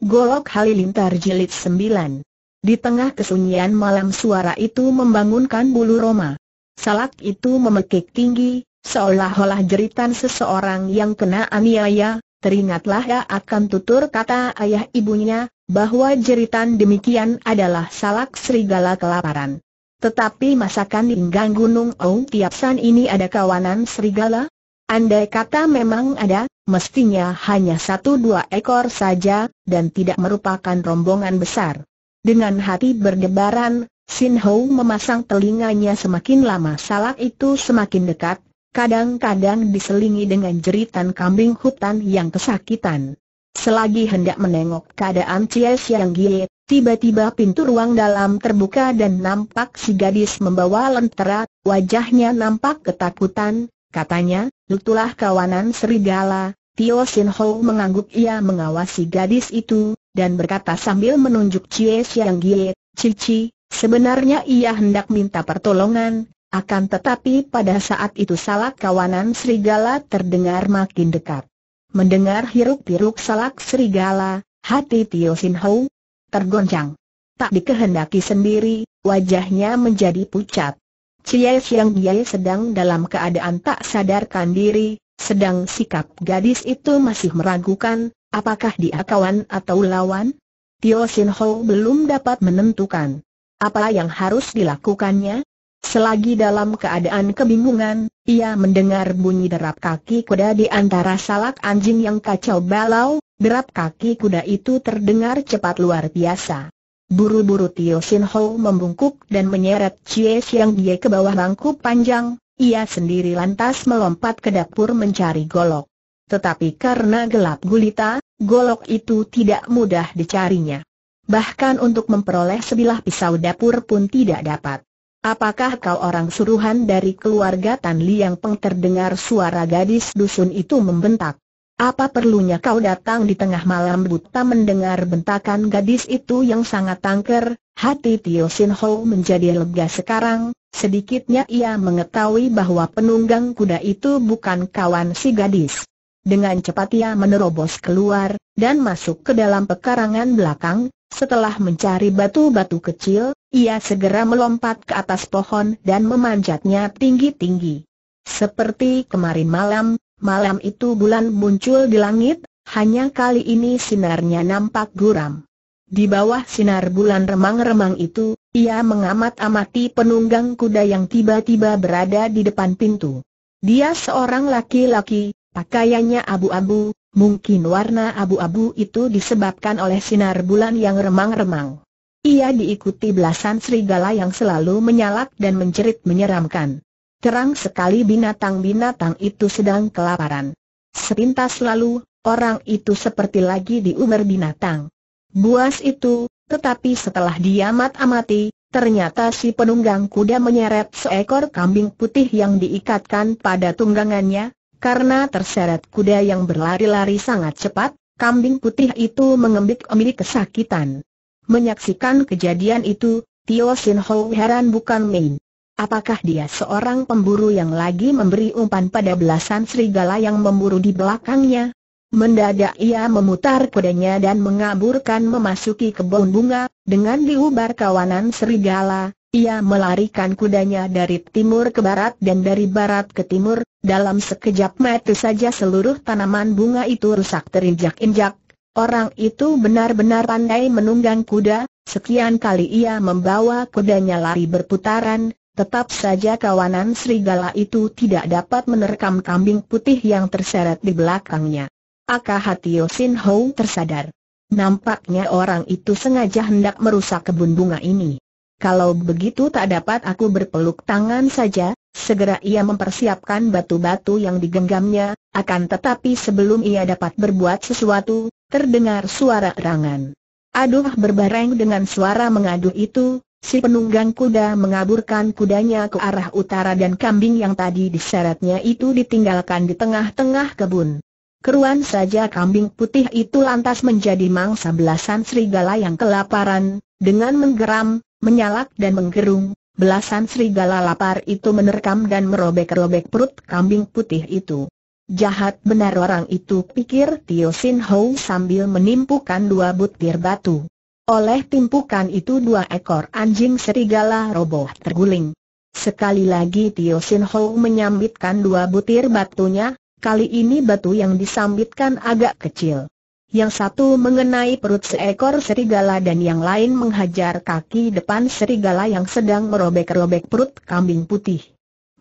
Golok Halilintar Jilid 9. Di tengah kesunyian malam suara itu membangunkan bulu Roma. Salak itu memekik tinggi, seolah-olah jeritan seseorang yang kena aniaya, teringatlah ya akan tutur kata ayah ibunya, bahwa jeritan demikian adalah salak serigala kelaparan. Tetapi masakan di Gunung Ou Tiap San ini ada kawanan serigala? Andai kata memang ada, mestinya hanya satu dua ekor saja, dan tidak merupakan rombongan besar. Dengan hati berdebaran, Sin Ho memasang telinganya semakin lama salak itu semakin dekat, kadang-kadang diselingi dengan jeritan kambing hutan yang kesakitan. Selagi hendak menengok keadaan Cie Siang Gie, tiba-tiba pintu ruang dalam terbuka dan nampak si gadis membawa lentera, wajahnya nampak ketakutan, katanya, Itulah kawanan serigala, Tio Sin Ho mengangguk ia mengawasi gadis itu, dan berkata sambil menunjuk Cie Siang Gie, Cici, sebenarnya ia hendak minta pertolongan, akan tetapi pada saat itu salak kawanan serigala terdengar makin dekat. Mendengar hiruk-piruk salak serigala, hati Tio Sin Ho tergoncang. Tak dikehendaki sendiri, wajahnya menjadi pucat. Cie Siang Biai sedang dalam keadaan tak sadarkan diri, sedang sikap gadis itu masih meragukan, apakah dia kawan atau lawan? Tio Sin Ho belum dapat menentukan apa yang harus dilakukannya. Selagi dalam keadaan kebingungan, ia mendengar bunyi derap kaki kuda di antara salak anjing yang kacau balau, derap kaki kuda itu terdengar cepat luar biasa. Buru-buru Tio Shin Ho membungkuk dan menyeret Cie yang Gie ke bawah bangku panjang, ia sendiri lantas melompat ke dapur mencari golok. Tetapi karena gelap gulita, golok itu tidak mudah dicarinya. Bahkan untuk memperoleh sebilah pisau dapur pun tidak dapat. Apakah kau orang suruhan dari keluarga Tan Liang Peng terdengar suara gadis dusun itu membentak? Apa perlunya kau datang di tengah malam buta mendengar bentakan gadis itu yang sangat tangker? Hati Tio Sin Ho menjadi lega sekarang, sedikitnya ia mengetahui bahwa penunggang kuda itu bukan kawan si gadis. Dengan cepat ia menerobos keluar, dan masuk ke dalam pekarangan belakang, setelah mencari batu-batu kecil, ia segera melompat ke atas pohon dan memanjatnya tinggi-tinggi. Seperti kemarin malam, Malam itu bulan muncul di langit, hanya kali ini sinarnya nampak guram. Di bawah sinar bulan remang-remang itu, ia mengamat-amati penunggang kuda yang tiba-tiba berada di depan pintu. Dia seorang laki-laki, pakaiannya abu-abu, mungkin warna abu-abu itu disebabkan oleh sinar bulan yang remang-remang. Ia diikuti belasan serigala yang selalu menyalak dan menjerit menyeramkan. Terang sekali binatang-binatang itu sedang kelaparan. Sepintas lalu, orang itu seperti lagi diuber binatang. Buas itu, tetapi setelah diamat-amati, ternyata si penunggang kuda menyeret seekor kambing putih yang diikatkan pada tunggangannya, karena terseret kuda yang berlari-lari sangat cepat, kambing putih itu mengembik-embik kesakitan. Menyaksikan kejadian itu, Tio Sin Ho heran bukan main. Apakah dia seorang pemburu yang lagi memberi umpan pada belasan serigala yang memburu di belakangnya? Mendadak ia memutar kudanya dan mengaburkan memasuki kebun bunga, dengan diubar kawanan serigala, ia melarikan kudanya dari timur ke barat dan dari barat ke timur, dalam sekejap mata saja seluruh tanaman bunga itu rusak terinjak-injak. Orang itu benar-benar pandai menunggang kuda, sekian kali ia membawa kudanya lari berputaran, Tetap saja kawanan serigala itu tidak dapat menerkam kambing putih yang terseret di belakangnya. Akahati Yosin Ho tersadar. Nampaknya orang itu sengaja hendak merusak kebun bunga ini. Kalau begitu tak dapat aku berpeluk tangan saja, segera ia mempersiapkan batu-batu yang digenggamnya, akan tetapi sebelum ia dapat berbuat sesuatu, terdengar suara erangan. Aduh berbareng dengan suara mengadu itu, Si penunggang kuda mengaburkan kudanya ke arah utara dan kambing yang tadi diseretnya itu ditinggalkan di tengah-tengah kebun. Keruan saja kambing putih itu lantas menjadi mangsa belasan serigala yang kelaparan, dengan menggeram, menyalak dan menggerung, belasan serigala lapar itu menerkam dan merobek-robek perut kambing putih itu. Jahat benar orang itu pikir Tio Sin Ho sambil menimpukan dua butir batu. Oleh timpukan itu dua ekor anjing serigala roboh terguling. Sekali lagi Tio Sin Ho menyambitkan dua butir batunya, kali ini batu yang disambitkan agak kecil. Yang satu mengenai perut seekor serigala dan yang lain menghajar kaki depan serigala yang sedang merobek-robek perut kambing putih.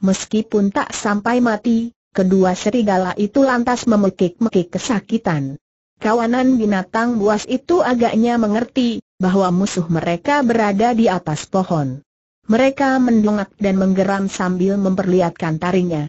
Meskipun tak sampai mati, kedua serigala itu lantas memekik-mekik kesakitan. Kawanan binatang buas itu agaknya mengerti bahwa musuh mereka berada di atas pohon. Mereka mendongak dan menggeram sambil memperlihatkan tarinya.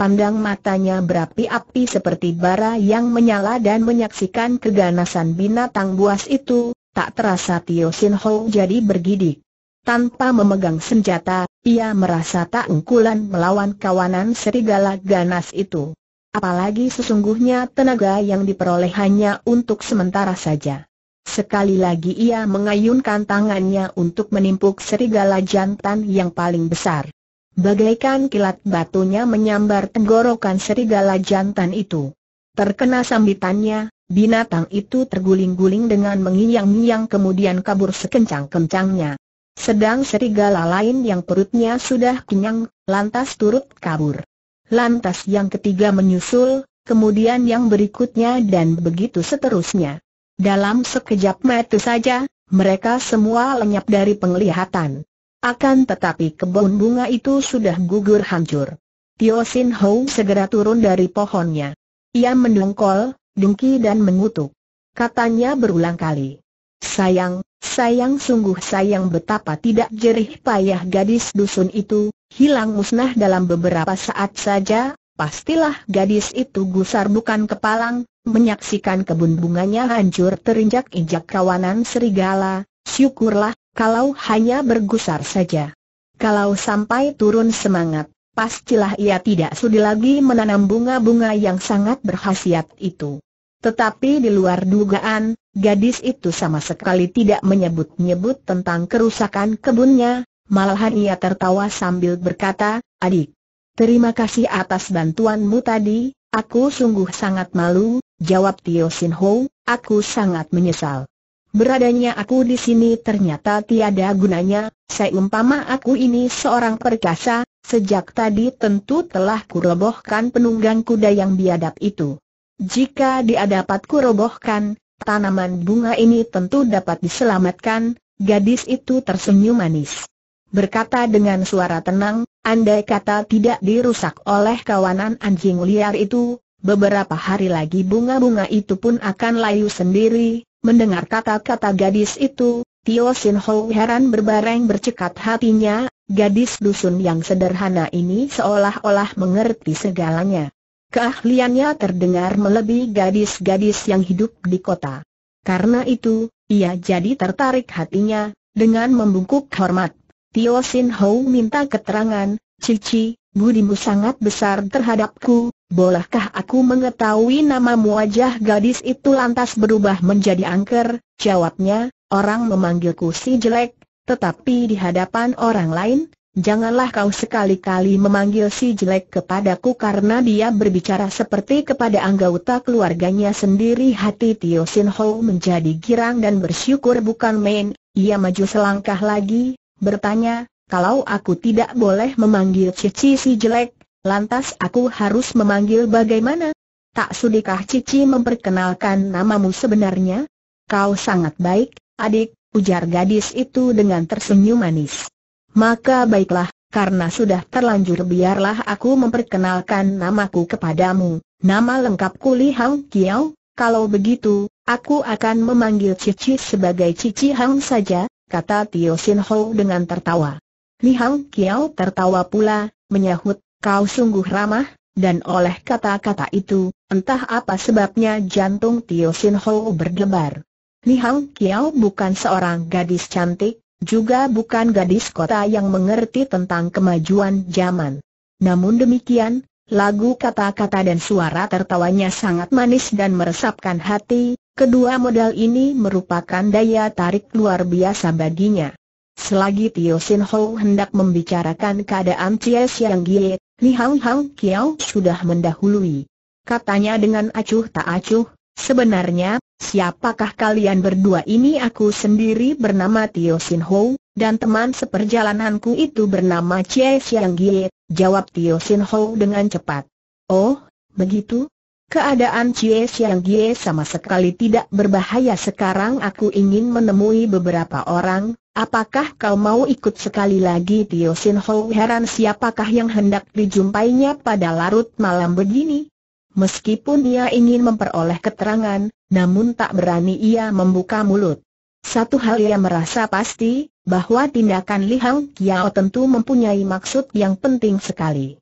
Pandang matanya berapi-api seperti bara yang menyala dan menyaksikan keganasan binatang buas itu, tak terasa Tio Sin Ho jadi bergidik. Tanpa memegang senjata, ia merasa tak engkulan melawan kawanan serigala ganas itu apalagi sesungguhnya tenaga yang diperoleh hanya untuk sementara saja. Sekali lagi ia mengayunkan tangannya untuk menimpuk serigala jantan yang paling besar. Bagaikan kilat batunya menyambar tenggorokan serigala jantan itu. Terkena sambitannya, binatang itu terguling-guling dengan mengiyang-iyang kemudian kabur sekencang-kencangnya. Sedang serigala lain yang perutnya sudah kenyang, lantas turut kabur lantas yang ketiga menyusul, kemudian yang berikutnya dan begitu seterusnya. Dalam sekejap mata saja, mereka semua lenyap dari penglihatan. Akan tetapi kebun bunga itu sudah gugur hancur. Tio Sin Ho segera turun dari pohonnya. Ia mendongkol, dengki dan mengutuk. Katanya berulang kali. Sayang, sayang sungguh sayang betapa tidak jerih payah gadis dusun itu, hilang musnah dalam beberapa saat saja, pastilah gadis itu gusar bukan kepalang, menyaksikan kebun bunganya hancur terinjak-injak kawanan serigala, syukurlah, kalau hanya bergusar saja. Kalau sampai turun semangat, pastilah ia tidak sudi lagi menanam bunga-bunga yang sangat berkhasiat itu. Tetapi di luar dugaan, gadis itu sama sekali tidak menyebut-nyebut tentang kerusakan kebunnya, Malahan ia tertawa sambil berkata, adik, terima kasih atas bantuanmu tadi, aku sungguh sangat malu, jawab Tio Sin Ho, aku sangat menyesal. Beradanya aku di sini ternyata tiada gunanya, seumpama aku ini seorang perkasa, sejak tadi tentu telah kurobohkan penunggang kuda yang biadab itu. Jika diadapat kurobohkan, tanaman bunga ini tentu dapat diselamatkan, gadis itu tersenyum manis berkata dengan suara tenang, andai kata tidak dirusak oleh kawanan anjing liar itu, beberapa hari lagi bunga-bunga itu pun akan layu sendiri. Mendengar kata-kata gadis itu, Tio Sin Ho heran berbareng bercekat hatinya, gadis dusun yang sederhana ini seolah-olah mengerti segalanya. Keahliannya terdengar melebihi gadis-gadis yang hidup di kota. Karena itu, ia jadi tertarik hatinya, dengan membungkuk hormat Tio Sin Ho minta keterangan, Cici, budimu sangat besar terhadapku, bolehkah aku mengetahui namamu wajah gadis itu lantas berubah menjadi angker, jawabnya, orang memanggilku si jelek, tetapi di hadapan orang lain, Janganlah kau sekali-kali memanggil si jelek kepadaku karena dia berbicara seperti kepada anggota keluarganya sendiri Hati Tio Sin Ho menjadi girang dan bersyukur bukan main Ia maju selangkah lagi, bertanya, kalau aku tidak boleh memanggil Cici si jelek, lantas aku harus memanggil bagaimana? Tak sudikah Cici memperkenalkan namamu sebenarnya? Kau sangat baik, adik, ujar gadis itu dengan tersenyum manis. Maka baiklah, karena sudah terlanjur biarlah aku memperkenalkan namaku kepadamu. Nama lengkapku Li Hang Kiao, kalau begitu, aku akan memanggil Cici sebagai Cici Hang saja, kata Tio Sin Ho dengan tertawa. Li Hang Kiao tertawa pula, menyahut, kau sungguh ramah, dan oleh kata-kata itu, entah apa sebabnya jantung Tio Sin Ho berdebar. Li Hang Kiao bukan seorang gadis cantik, juga bukan gadis kota yang mengerti tentang kemajuan zaman. Namun demikian, lagu kata-kata dan suara tertawanya sangat manis dan meresapkan hati, Kedua modal ini merupakan daya tarik luar biasa baginya. Selagi Tio Sin Ho hendak membicarakan keadaan Cie Siang Gie, Li Hang Hang Kiao sudah mendahului. Katanya dengan acuh tak acuh, sebenarnya, siapakah kalian berdua ini aku sendiri bernama Tio Sin Ho, dan teman seperjalananku itu bernama Cie Siang Gie, jawab Tio Sin Ho dengan cepat. Oh, begitu? Keadaan Cie Siang Gie sama sekali tidak berbahaya sekarang aku ingin menemui beberapa orang, apakah kau mau ikut sekali lagi Tio Sin Ho heran siapakah yang hendak dijumpainya pada larut malam begini? Meskipun ia ingin memperoleh keterangan, namun tak berani ia membuka mulut. Satu hal ia merasa pasti, bahwa tindakan Li Hang Kiao tentu mempunyai maksud yang penting sekali.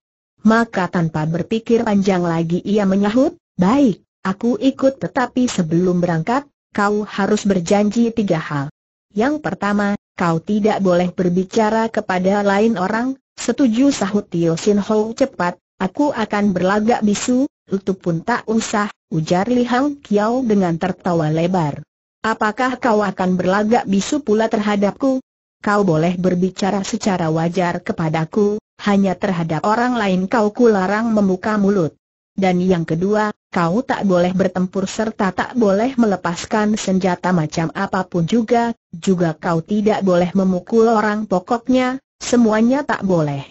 Maka tanpa berpikir panjang lagi ia menyahut, baik, aku ikut tetapi sebelum berangkat, kau harus berjanji tiga hal. Yang pertama, kau tidak boleh berbicara kepada lain orang, setuju sahut Tio Sin Ho cepat, aku akan berlagak bisu, itu pun tak usah, ujar Li Hang Kiao dengan tertawa lebar. Apakah kau akan berlagak bisu pula terhadapku? Kau boleh berbicara secara wajar kepadaku, hanya terhadap orang lain kau kularang membuka mulut. Dan yang kedua, kau tak boleh bertempur serta tak boleh melepaskan senjata macam apapun juga, juga kau tidak boleh memukul orang pokoknya, semuanya tak boleh.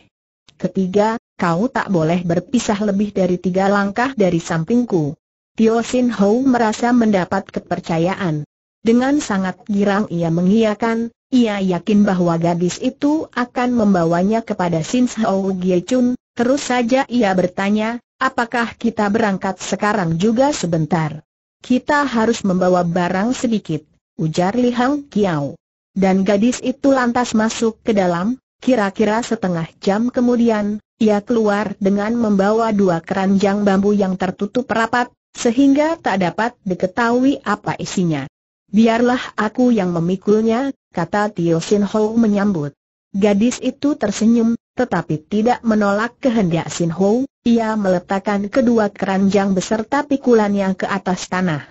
Ketiga, kau tak boleh berpisah lebih dari tiga langkah dari sampingku. Tio Sin Ho merasa mendapat kepercayaan. Dengan sangat girang ia mengiyakan, ia yakin bahwa gadis itu akan membawanya kepada Sin Hao Gie Chun, terus saja ia bertanya, apakah kita berangkat sekarang juga sebentar? Kita harus membawa barang sedikit, ujar Li Hang Kiao. Dan gadis itu lantas masuk ke dalam, kira-kira setengah jam kemudian, ia keluar dengan membawa dua keranjang bambu yang tertutup rapat, sehingga tak dapat diketahui apa isinya. Biarlah aku yang memikulnya, kata Tio Sin Ho menyambut. Gadis itu tersenyum, tetapi tidak menolak kehendak Sin Ho, ia meletakkan kedua keranjang beserta pikulannya ke atas tanah.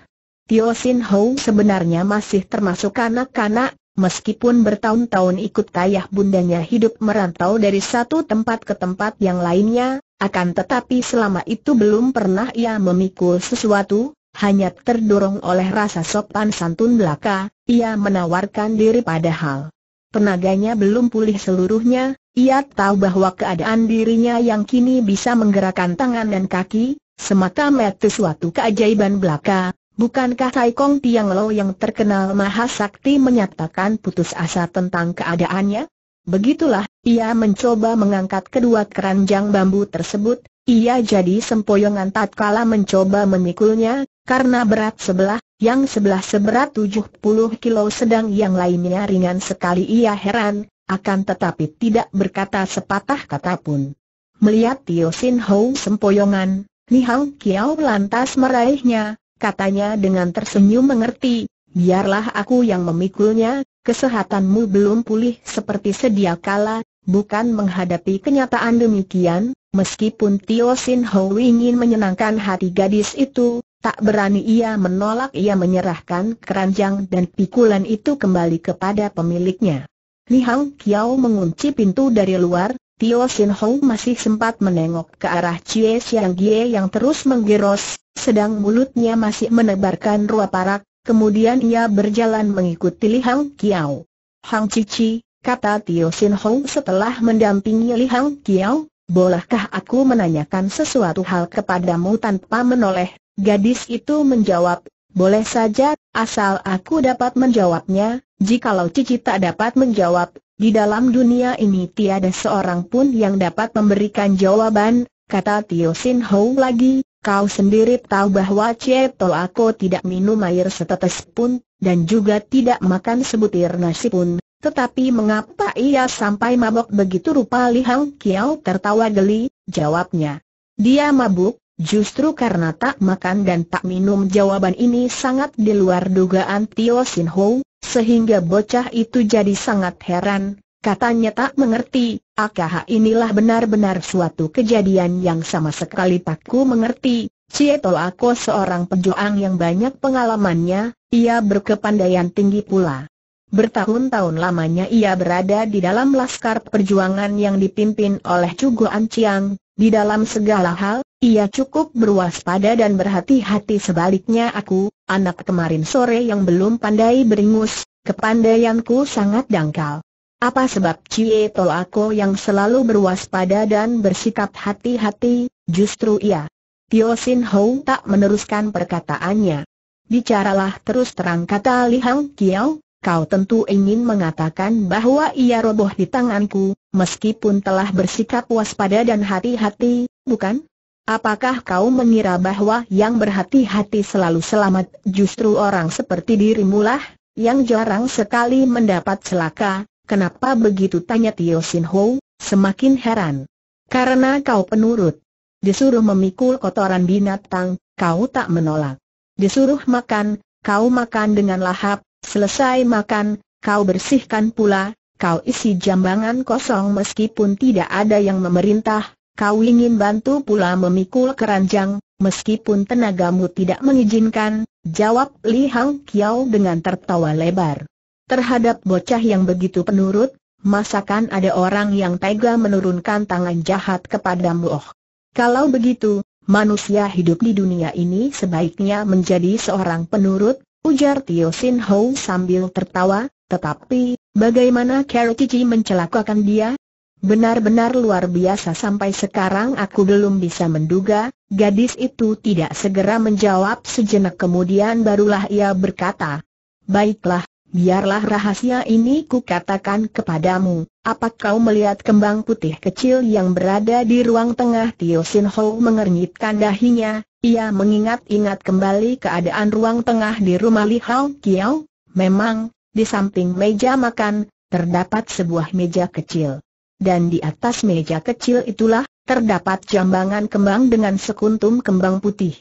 Tio Sin Ho sebenarnya masih termasuk anak-anak, meskipun bertahun-tahun ikut ayah bundanya hidup merantau dari satu tempat ke tempat yang lainnya, akan tetapi selama itu belum pernah ia memikul sesuatu, hanya terdorong oleh rasa sopan santun belaka, ia menawarkan diri padahal tenaganya belum pulih seluruhnya, ia tahu bahwa keadaan dirinya yang kini bisa menggerakkan tangan dan kaki, semata mata suatu keajaiban belaka, bukankah Tai Kong Tiang Lo yang terkenal maha sakti menyatakan putus asa tentang keadaannya? Begitulah, ia mencoba mengangkat kedua keranjang bambu tersebut, ia jadi sempoyongan tatkala mencoba memikulnya, karena berat sebelah, yang sebelah seberat 70 kilo sedang yang lainnya ringan sekali ia heran, akan tetapi tidak berkata sepatah kata pun. Melihat Tio Sin Ho sempoyongan, Nihang Kiao lantas meraihnya, katanya dengan tersenyum mengerti, biarlah aku yang memikulnya, kesehatanmu belum pulih seperti sedia kala, bukan menghadapi kenyataan demikian, meskipun Tio Sin Ho ingin menyenangkan hati gadis itu, Tak berani ia menolak ia menyerahkan keranjang dan pikulan itu kembali kepada pemiliknya. Li Hang Kiao mengunci pintu dari luar, Tio Sin Hong masih sempat menengok ke arah Chie Xiang Gie yang terus menggeros, sedang mulutnya masih menebarkan ruah parak, kemudian ia berjalan mengikuti Li Hang Kiao. Hang Cici, kata Tio Sin Hong setelah mendampingi Li Hang Kiao, bolehkah aku menanyakan sesuatu hal kepadamu tanpa menoleh? Gadis itu menjawab, boleh saja, asal aku dapat menjawabnya, jikalau Cici tak dapat menjawab, di dalam dunia ini tiada seorang pun yang dapat memberikan jawaban, kata Tio Sin Ho lagi, kau sendiri tahu bahwa Cie To aku tidak minum air setetes pun, dan juga tidak makan sebutir nasi pun, tetapi mengapa ia sampai mabok begitu rupa Li Hang Kiao tertawa geli, jawabnya. Dia mabuk, Justru karena tak makan dan tak minum jawaban ini sangat di luar dugaan Tio Sin Ho, sehingga bocah itu jadi sangat heran, katanya tak mengerti, akah inilah benar-benar suatu kejadian yang sama sekali tak ku mengerti, Tol Ako seorang pejuang yang banyak pengalamannya, ia berkepandaian tinggi pula. Bertahun-tahun lamanya ia berada di dalam laskar perjuangan yang dipimpin oleh An Chiang. di dalam segala hal, ia cukup berwaspada dan berhati-hati sebaliknya aku, anak kemarin sore yang belum pandai beringus, kepandaianku sangat dangkal. Apa sebab Cie Tol aku yang selalu berwaspada dan bersikap hati-hati, justru ia. Tio Sin Hou tak meneruskan perkataannya. Bicaralah terus terang kata Li Hang Kiao, kau tentu ingin mengatakan bahwa ia roboh di tanganku, meskipun telah bersikap waspada dan hati-hati, bukan? Apakah kau mengira bahwa yang berhati-hati selalu selamat justru orang seperti dirimulah, yang jarang sekali mendapat celaka? Kenapa begitu tanya Tio Sin Ho, semakin heran. Karena kau penurut. Disuruh memikul kotoran binatang, kau tak menolak. Disuruh makan, kau makan dengan lahap, selesai makan, kau bersihkan pula, kau isi jambangan kosong meskipun tidak ada yang memerintah, Kau ingin bantu pula memikul keranjang, meskipun tenagamu tidak mengizinkan, jawab Li Hang Kiao dengan tertawa lebar. Terhadap bocah yang begitu penurut, masakan ada orang yang tega menurunkan tangan jahat kepadamu oh. Kalau begitu, manusia hidup di dunia ini sebaiknya menjadi seorang penurut, ujar Tio Sin Ho sambil tertawa, tetapi, bagaimana Kero Cici mencelakakan dia? Benar-benar luar biasa sampai sekarang aku belum bisa menduga, gadis itu tidak segera menjawab sejenak kemudian barulah ia berkata, Baiklah, biarlah rahasia ini kukatakan kepadamu, apa kau melihat kembang putih kecil yang berada di ruang tengah Tio Sin Ho mengernyitkan dahinya, ia mengingat-ingat kembali keadaan ruang tengah di rumah Li Hao Kiao, memang, di samping meja makan, terdapat sebuah meja kecil dan di atas meja kecil itulah, terdapat jambangan kembang dengan sekuntum kembang putih.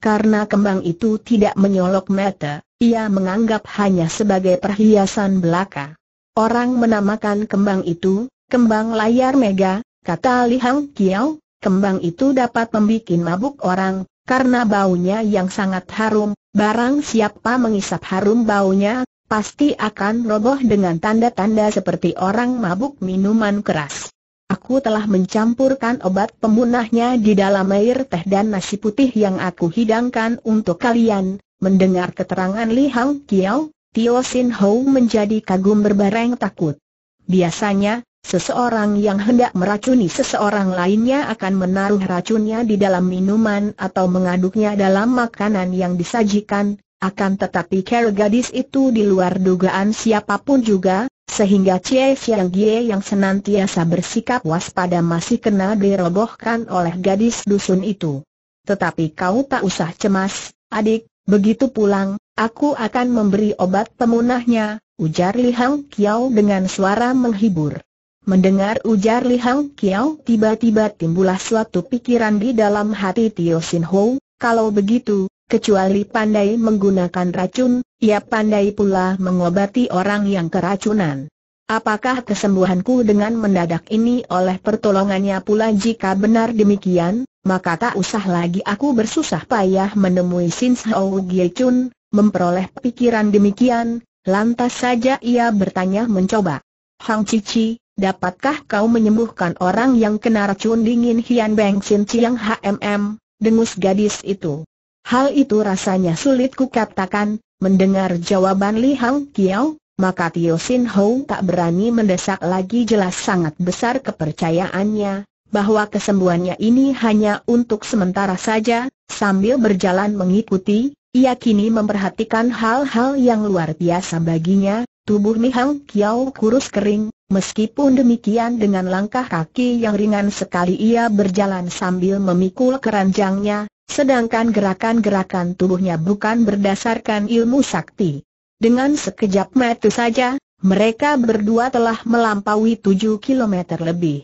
Karena kembang itu tidak menyolok mata, ia menganggap hanya sebagai perhiasan belaka. Orang menamakan kembang itu, kembang layar mega, kata Li Hang Kiao, kembang itu dapat membuat mabuk orang, karena baunya yang sangat harum, barang siapa mengisap harum baunya, pasti akan roboh dengan tanda-tanda seperti orang mabuk minuman keras. Aku telah mencampurkan obat pemunahnya di dalam air teh dan nasi putih yang aku hidangkan untuk kalian. Mendengar keterangan Li Hang Kiao, Tio Sin Ho menjadi kagum berbareng takut. Biasanya, seseorang yang hendak meracuni seseorang lainnya akan menaruh racunnya di dalam minuman atau mengaduknya dalam makanan yang disajikan, akan tetapi kera gadis itu di luar dugaan siapapun juga, sehingga Cie siang Gie yang senantiasa bersikap waspada masih kena dirobohkan oleh gadis dusun itu. Tetapi kau tak usah cemas, adik, begitu pulang, aku akan memberi obat pemunahnya, ujar Li Hang Kiao dengan suara menghibur. Mendengar ujar Li Hang Kiao, tiba-tiba timbulah suatu pikiran di dalam hati Tio Sin Ho, kalau begitu, Kecuali pandai menggunakan racun, ia pandai pula mengobati orang yang keracunan. Apakah kesembuhanku dengan mendadak ini oleh pertolongannya pula jika benar demikian, maka tak usah lagi aku bersusah payah menemui Sin Sao Gie Chun, memperoleh pikiran demikian, lantas saja ia bertanya mencoba. Hang Cici, dapatkah kau menyembuhkan orang yang kena racun dingin Hian Beng Sin Chiang HMM, dengus gadis itu? Hal itu rasanya sulit kukatakan, mendengar jawaban Li Hang Kiao, maka Tio Sin Ho tak berani mendesak lagi jelas sangat besar kepercayaannya, bahwa kesembuhannya ini hanya untuk sementara saja, sambil berjalan mengikuti, ia kini memperhatikan hal-hal yang luar biasa baginya, tubuh Li Hang Kiao kurus kering, Meskipun demikian dengan langkah kaki yang ringan sekali ia berjalan sambil memikul keranjangnya, Sedangkan gerakan-gerakan tubuhnya bukan berdasarkan ilmu sakti. Dengan sekejap mata saja, mereka berdua telah melampaui tujuh kilometer lebih.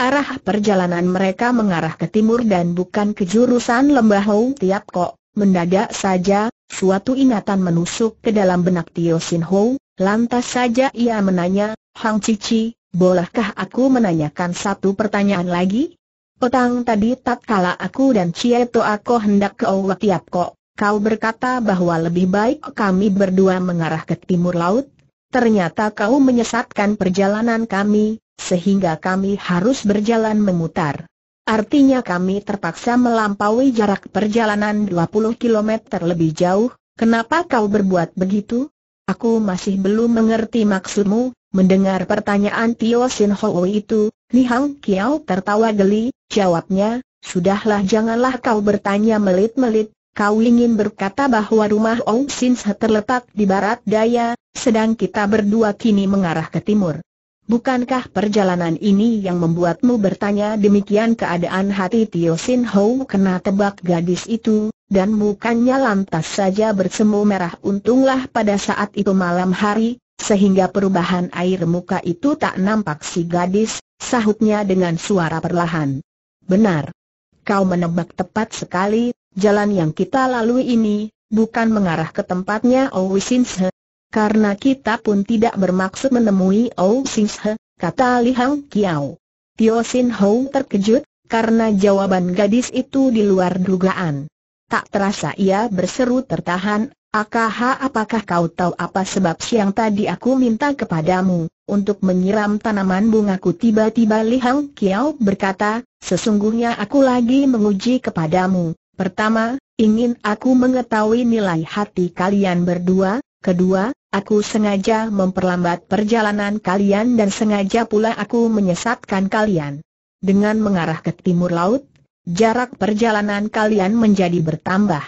Arah perjalanan mereka mengarah ke timur dan bukan ke jurusan lembah Hou Tiap Kok. Mendadak saja, suatu ingatan menusuk ke dalam benak Tio Sin Hou, lantas saja ia menanya, Hang Cici, bolehkah aku menanyakan satu pertanyaan lagi? Petang tadi tak kala aku dan Cieto aku hendak ke Owa Tiap Kok, kau berkata bahwa lebih baik kami berdua mengarah ke timur laut. Ternyata kau menyesatkan perjalanan kami, sehingga kami harus berjalan memutar. Artinya kami terpaksa melampaui jarak perjalanan 20 km lebih jauh, kenapa kau berbuat begitu? Aku masih belum mengerti maksudmu, Mendengar pertanyaan Tio Sin Ho itu, Li Hang Kiao tertawa geli, jawabnya, Sudahlah janganlah kau bertanya melit-melit, kau ingin berkata bahwa rumah Ong Sin terletak di barat daya, sedang kita berdua kini mengarah ke timur. Bukankah perjalanan ini yang membuatmu bertanya demikian keadaan hati Tio Sin Ho kena tebak gadis itu, dan mukanya lantas saja bersemu merah untunglah pada saat itu malam hari, sehingga perubahan air muka itu tak nampak si gadis, sahutnya dengan suara perlahan. Benar. Kau menebak tepat sekali, jalan yang kita lalui ini, bukan mengarah ke tempatnya Ou Sinshe. Karena kita pun tidak bermaksud menemui Ou Sinshe, kata Li Hang Kiao. Tio Sin Hou terkejut, karena jawaban gadis itu di luar dugaan. Tak terasa ia berseru tertahan, Akh, apakah kau tahu apa sebab siang tadi aku minta kepadamu, untuk menyiram tanaman bungaku tiba-tiba Li Hang Kiao berkata, sesungguhnya aku lagi menguji kepadamu, pertama, ingin aku mengetahui nilai hati kalian berdua, kedua, aku sengaja memperlambat perjalanan kalian dan sengaja pula aku menyesatkan kalian. Dengan mengarah ke timur laut, jarak perjalanan kalian menjadi bertambah.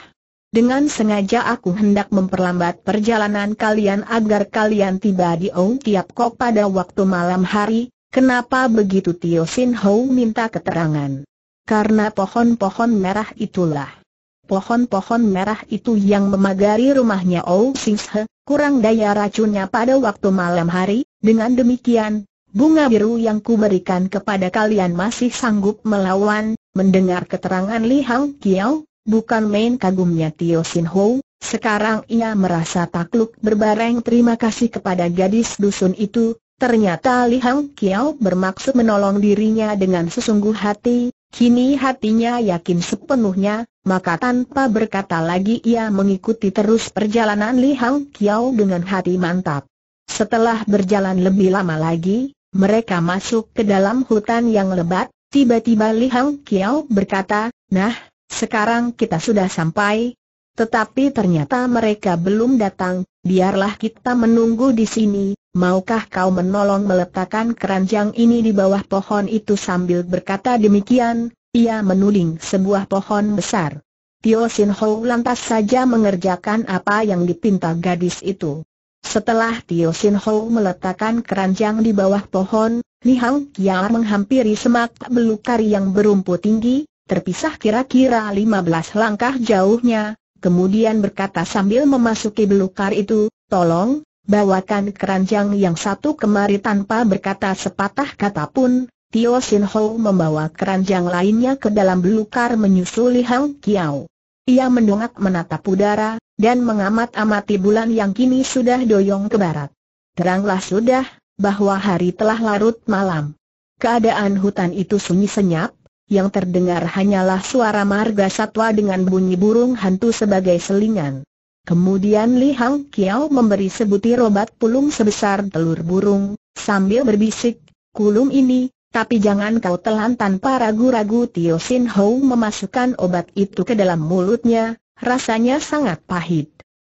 Dengan sengaja aku hendak memperlambat perjalanan kalian agar kalian tiba di Ong Tiap Kok pada waktu malam hari, kenapa begitu Tio Sin Ho minta keterangan? Karena pohon-pohon merah itulah. Pohon-pohon merah itu yang memagari rumahnya Ong Sing He, kurang daya racunnya pada waktu malam hari, dengan demikian, bunga biru yang kuberikan kepada kalian masih sanggup melawan, mendengar keterangan Li Hang Kiao, Bukan main kagumnya Tio Sin Ho, sekarang ia merasa takluk berbareng terima kasih kepada gadis dusun itu, ternyata Li Hang Kiao bermaksud menolong dirinya dengan sesungguh hati, kini hatinya yakin sepenuhnya, maka tanpa berkata lagi ia mengikuti terus perjalanan Li Hang Kiao dengan hati mantap. Setelah berjalan lebih lama lagi, mereka masuk ke dalam hutan yang lebat, tiba-tiba Li Hang Kiao berkata, Nah, sekarang kita sudah sampai, tetapi ternyata mereka belum datang, biarlah kita menunggu di sini, maukah kau menolong meletakkan keranjang ini di bawah pohon itu sambil berkata demikian, ia menuding sebuah pohon besar. Tio Sin Ho lantas saja mengerjakan apa yang dipinta gadis itu. Setelah Tio Sin Ho meletakkan keranjang di bawah pohon, Li Hang Kia menghampiri semak belukar yang berumput tinggi, terpisah kira-kira 15 langkah jauhnya, kemudian berkata sambil memasuki belukar itu, tolong, bawakan keranjang yang satu kemari tanpa berkata sepatah kata pun, Tio Sin Ho membawa keranjang lainnya ke dalam belukar menyusuli Hang Kiao. Ia mendongak menatap udara, dan mengamat-amati bulan yang kini sudah doyong ke barat. Teranglah sudah, bahwa hari telah larut malam. Keadaan hutan itu sunyi senyap, yang terdengar hanyalah suara marga satwa dengan bunyi burung hantu sebagai selingan. Kemudian Li Hang Kiao memberi sebutir obat pulung sebesar telur burung, sambil berbisik, kulum ini, tapi jangan kau telan tanpa ragu-ragu Tio Sin Hou memasukkan obat itu ke dalam mulutnya, rasanya sangat pahit.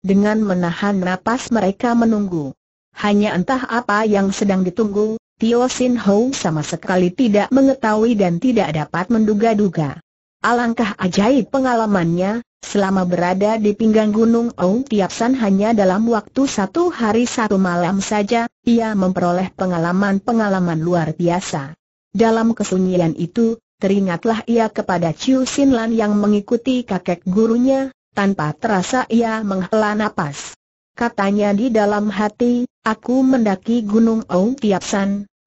Dengan menahan napas mereka menunggu. Hanya entah apa yang sedang ditunggu, Tio Sin Ho sama sekali tidak mengetahui dan tidak dapat menduga-duga. Alangkah ajaib pengalamannya, selama berada di pinggang Gunung Ong Tiap San hanya dalam waktu satu hari satu malam saja, ia memperoleh pengalaman-pengalaman luar biasa. Dalam kesunyian itu, teringatlah ia kepada Chiu Sin Lan yang mengikuti kakek gurunya, tanpa terasa ia menghela napas. Katanya di dalam hati, Aku mendaki Gunung Ong tiap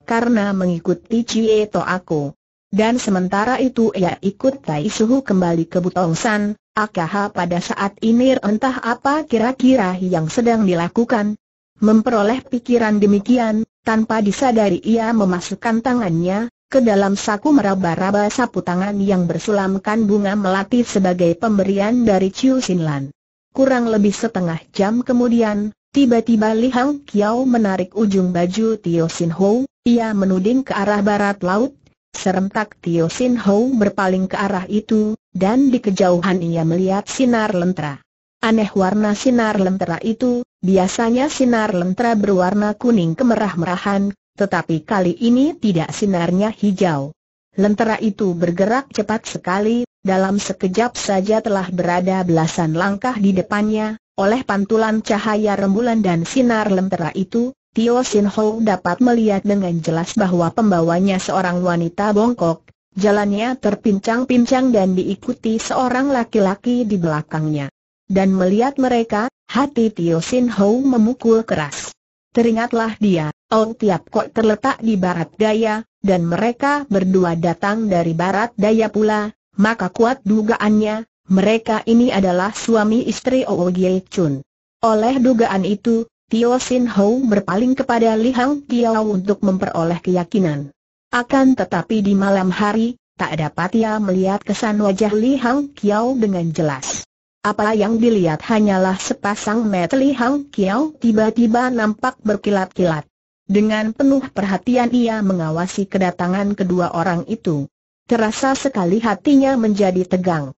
karena mengikuti Cie To aku. Dan sementara itu ia ikut Tai Suhu kembali ke Butongsan. San, AKH pada saat ini entah apa kira-kira yang sedang dilakukan. Memperoleh pikiran demikian, tanpa disadari ia memasukkan tangannya, ke dalam saku meraba-raba sapu tangan yang bersulamkan bunga melati sebagai pemberian dari Chiu Sinlan. Kurang lebih setengah jam kemudian, Tiba-tiba Li Hang Kiao menarik ujung baju Tio Sin Ho, ia menuding ke arah barat laut, serentak Tio Sin Ho berpaling ke arah itu, dan di kejauhan ia melihat sinar lentera. Aneh warna sinar lentera itu, biasanya sinar lentera berwarna kuning kemerah-merahan, tetapi kali ini tidak sinarnya hijau. Lentera itu bergerak cepat sekali, dalam sekejap saja telah berada belasan langkah di depannya, oleh pantulan cahaya rembulan dan sinar lentera itu, Tio Sin Ho dapat melihat dengan jelas bahwa pembawanya seorang wanita bongkok, jalannya terpincang-pincang dan diikuti seorang laki-laki di belakangnya. Dan melihat mereka, hati Tio Sin Ho memukul keras. Teringatlah dia, Ong oh, Tiap Kok terletak di barat daya, dan mereka berdua datang dari barat daya pula, maka kuat dugaannya, mereka ini adalah suami istri Ouo Gie Chun. Oleh dugaan itu, Tio Sin Ho berpaling kepada Li Hang Tiao untuk memperoleh keyakinan. Akan tetapi di malam hari, tak dapat ia melihat kesan wajah Li Hang Kiao dengan jelas. Apa yang dilihat hanyalah sepasang mata Li Hang Kiao tiba-tiba nampak berkilat-kilat. Dengan penuh perhatian ia mengawasi kedatangan kedua orang itu. Terasa sekali hatinya menjadi tegang.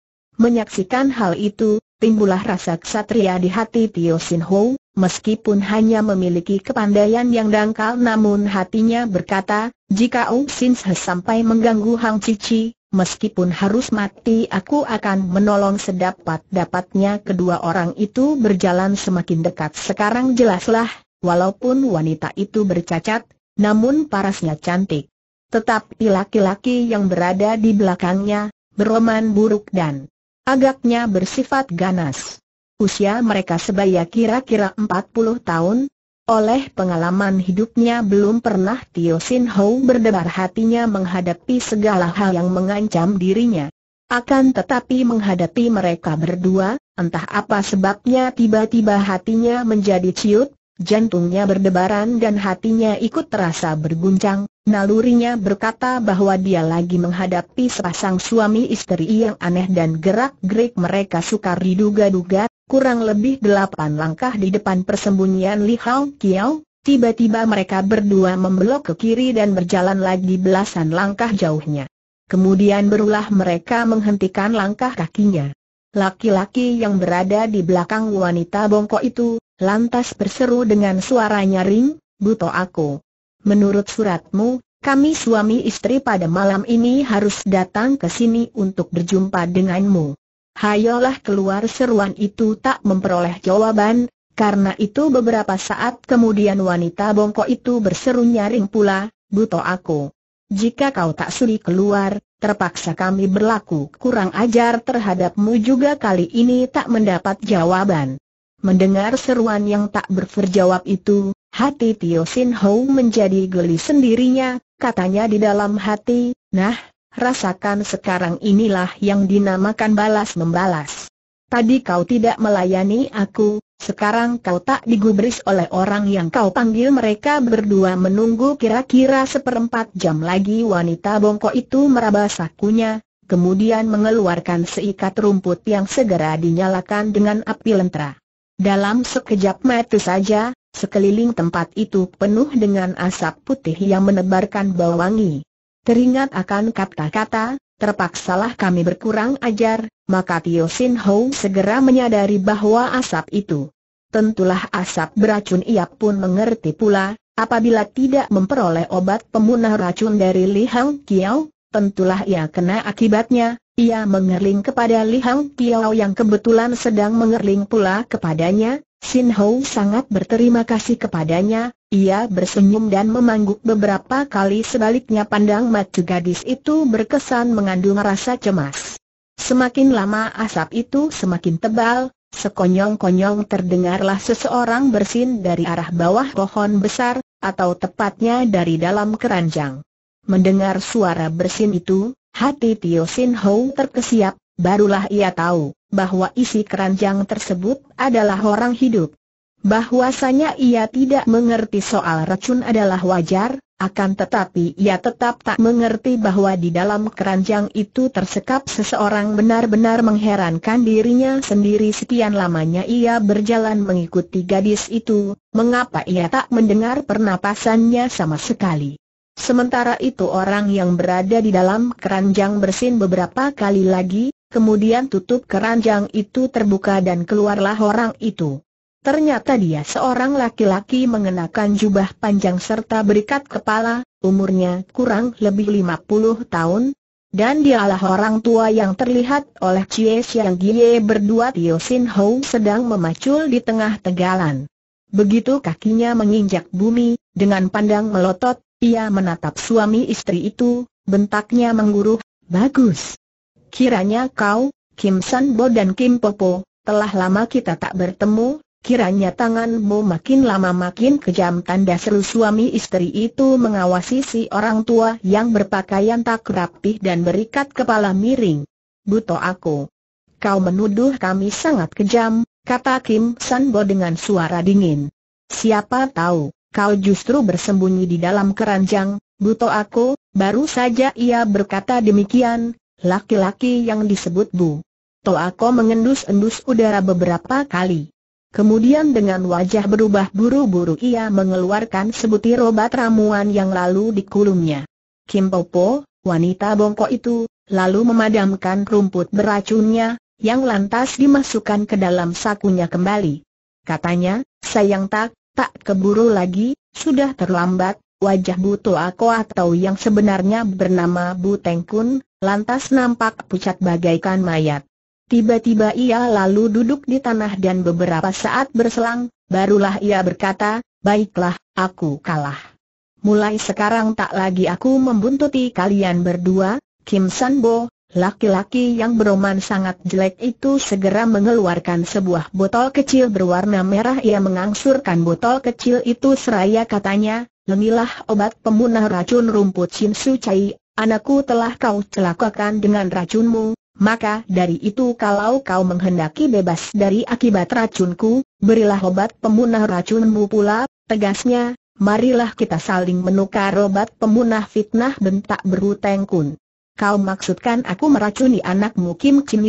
Menyaksikan hal itu, timbullah rasa ksatria di hati Tio Sin Ho, meskipun hanya memiliki kepandaian yang dangkal namun hatinya berkata, jika Ong Sin He sampai mengganggu Hang Cici, meskipun harus mati aku akan menolong sedapat-dapatnya kedua orang itu berjalan semakin dekat sekarang jelaslah, walaupun wanita itu bercacat, namun parasnya cantik. Tetapi laki-laki yang berada di belakangnya, beroman buruk dan Agaknya bersifat ganas. Usia mereka sebaya kira-kira 40 tahun. Oleh pengalaman hidupnya belum pernah Tio Sin Ho berdebar hatinya menghadapi segala hal yang mengancam dirinya. Akan tetapi menghadapi mereka berdua, entah apa sebabnya tiba-tiba hatinya menjadi ciut, Jantungnya berdebaran dan hatinya ikut terasa berguncang, nalurinya berkata bahwa dia lagi menghadapi sepasang suami istri yang aneh dan gerak-gerik mereka sukar diduga-duga, kurang lebih delapan langkah di depan persembunyian Li Hao Kiao, tiba-tiba mereka berdua membelok ke kiri dan berjalan lagi belasan langkah jauhnya. Kemudian berulah mereka menghentikan langkah kakinya. Laki-laki yang berada di belakang wanita bongkok itu, lantas berseru dengan suara nyaring, Buto aku. Menurut suratmu, kami suami istri pada malam ini harus datang ke sini untuk berjumpa denganmu. Hayolah keluar seruan itu tak memperoleh jawaban, karena itu beberapa saat kemudian wanita bongkok itu berseru nyaring pula, Buto aku. Jika kau tak sudi keluar, terpaksa kami berlaku kurang ajar terhadapmu juga kali ini tak mendapat jawaban. Mendengar seruan yang tak berjawab itu, hati Tio Sin Ho menjadi geli sendirinya, katanya di dalam hati, nah, rasakan sekarang inilah yang dinamakan balas membalas. Tadi kau tidak melayani aku, sekarang kau tak digubris oleh orang yang kau panggil mereka berdua menunggu kira-kira seperempat jam lagi wanita bongkok itu meraba sakunya, kemudian mengeluarkan seikat rumput yang segera dinyalakan dengan api lentera. Dalam sekejap mata saja, sekeliling tempat itu penuh dengan asap putih yang menebarkan bau wangi. Teringat akan kata-kata, terpaksalah kami berkurang ajar, maka Tio Sin Ho segera menyadari bahwa asap itu. Tentulah asap beracun ia pun mengerti pula, apabila tidak memperoleh obat pemunah racun dari Li Hang Kiao, tentulah ia kena akibatnya, ia mengerling kepada Li Hang Piao yang kebetulan sedang mengerling pula kepadanya, Sin Hou sangat berterima kasih kepadanya, ia bersenyum dan memangguk beberapa kali sebaliknya pandang mata gadis itu berkesan mengandung rasa cemas. Semakin lama asap itu semakin tebal, sekonyong-konyong terdengarlah seseorang bersin dari arah bawah pohon besar, atau tepatnya dari dalam keranjang. Mendengar suara bersin itu, Hati Tio Sin Ho terkesiap, barulah ia tahu bahwa isi keranjang tersebut adalah orang hidup. Bahwasanya ia tidak mengerti soal racun adalah wajar, akan tetapi ia tetap tak mengerti bahwa di dalam keranjang itu tersekap seseorang benar-benar mengherankan dirinya sendiri sekian lamanya ia berjalan mengikuti gadis itu, mengapa ia tak mendengar pernapasannya sama sekali. Sementara itu orang yang berada di dalam keranjang bersin beberapa kali lagi, kemudian tutup keranjang itu terbuka dan keluarlah orang itu. Ternyata dia seorang laki-laki mengenakan jubah panjang serta berikat kepala, umurnya kurang lebih 50 tahun, dan dialah orang tua yang terlihat oleh Cie Xiang Gie berdua Tio Sin Ho sedang memacul di tengah tegalan. Begitu kakinya menginjak bumi, dengan pandang melotot, ia menatap suami istri itu, bentaknya mengguruh, bagus. Kiranya kau, Kim San Bo dan Kim Popo, telah lama kita tak bertemu, kiranya tanganmu makin lama makin kejam tanda seru suami istri itu mengawasi si orang tua yang berpakaian tak rapih dan berikat kepala miring. Buto aku. Kau menuduh kami sangat kejam, kata Kim San Bo dengan suara dingin. Siapa tahu, kau justru bersembunyi di dalam keranjang, buto aku, baru saja ia berkata demikian, laki-laki yang disebut Bu. Toako mengendus-endus udara beberapa kali. Kemudian dengan wajah berubah buru-buru ia mengeluarkan sebutir obat ramuan yang lalu dikulumnya. Kim Popo, wanita bongkok itu, lalu memadamkan rumput beracunnya, yang lantas dimasukkan ke dalam sakunya kembali. Katanya, sayang tak, Tak keburu lagi, sudah terlambat, wajah Buto Ako atau yang sebenarnya bernama Buteng Kun, lantas nampak pucat bagaikan mayat. Tiba-tiba ia lalu duduk di tanah dan beberapa saat berselang, barulah ia berkata, baiklah, aku kalah. Mulai sekarang tak lagi aku membuntuti kalian berdua, Kim San Bo, Laki-laki yang beroman sangat jelek itu segera mengeluarkan sebuah botol kecil berwarna merah Ia mengangsurkan botol kecil itu seraya katanya, Lemilah obat pemunah racun rumput Shin Su Chai, anakku telah kau celakakan dengan racunmu, maka dari itu kalau kau menghendaki bebas dari akibat racunku, berilah obat pemunah racunmu pula, tegasnya, marilah kita saling menukar obat pemunah fitnah bentak berhuteng kun. Kau maksudkan aku meracuni anakmu Kim Chin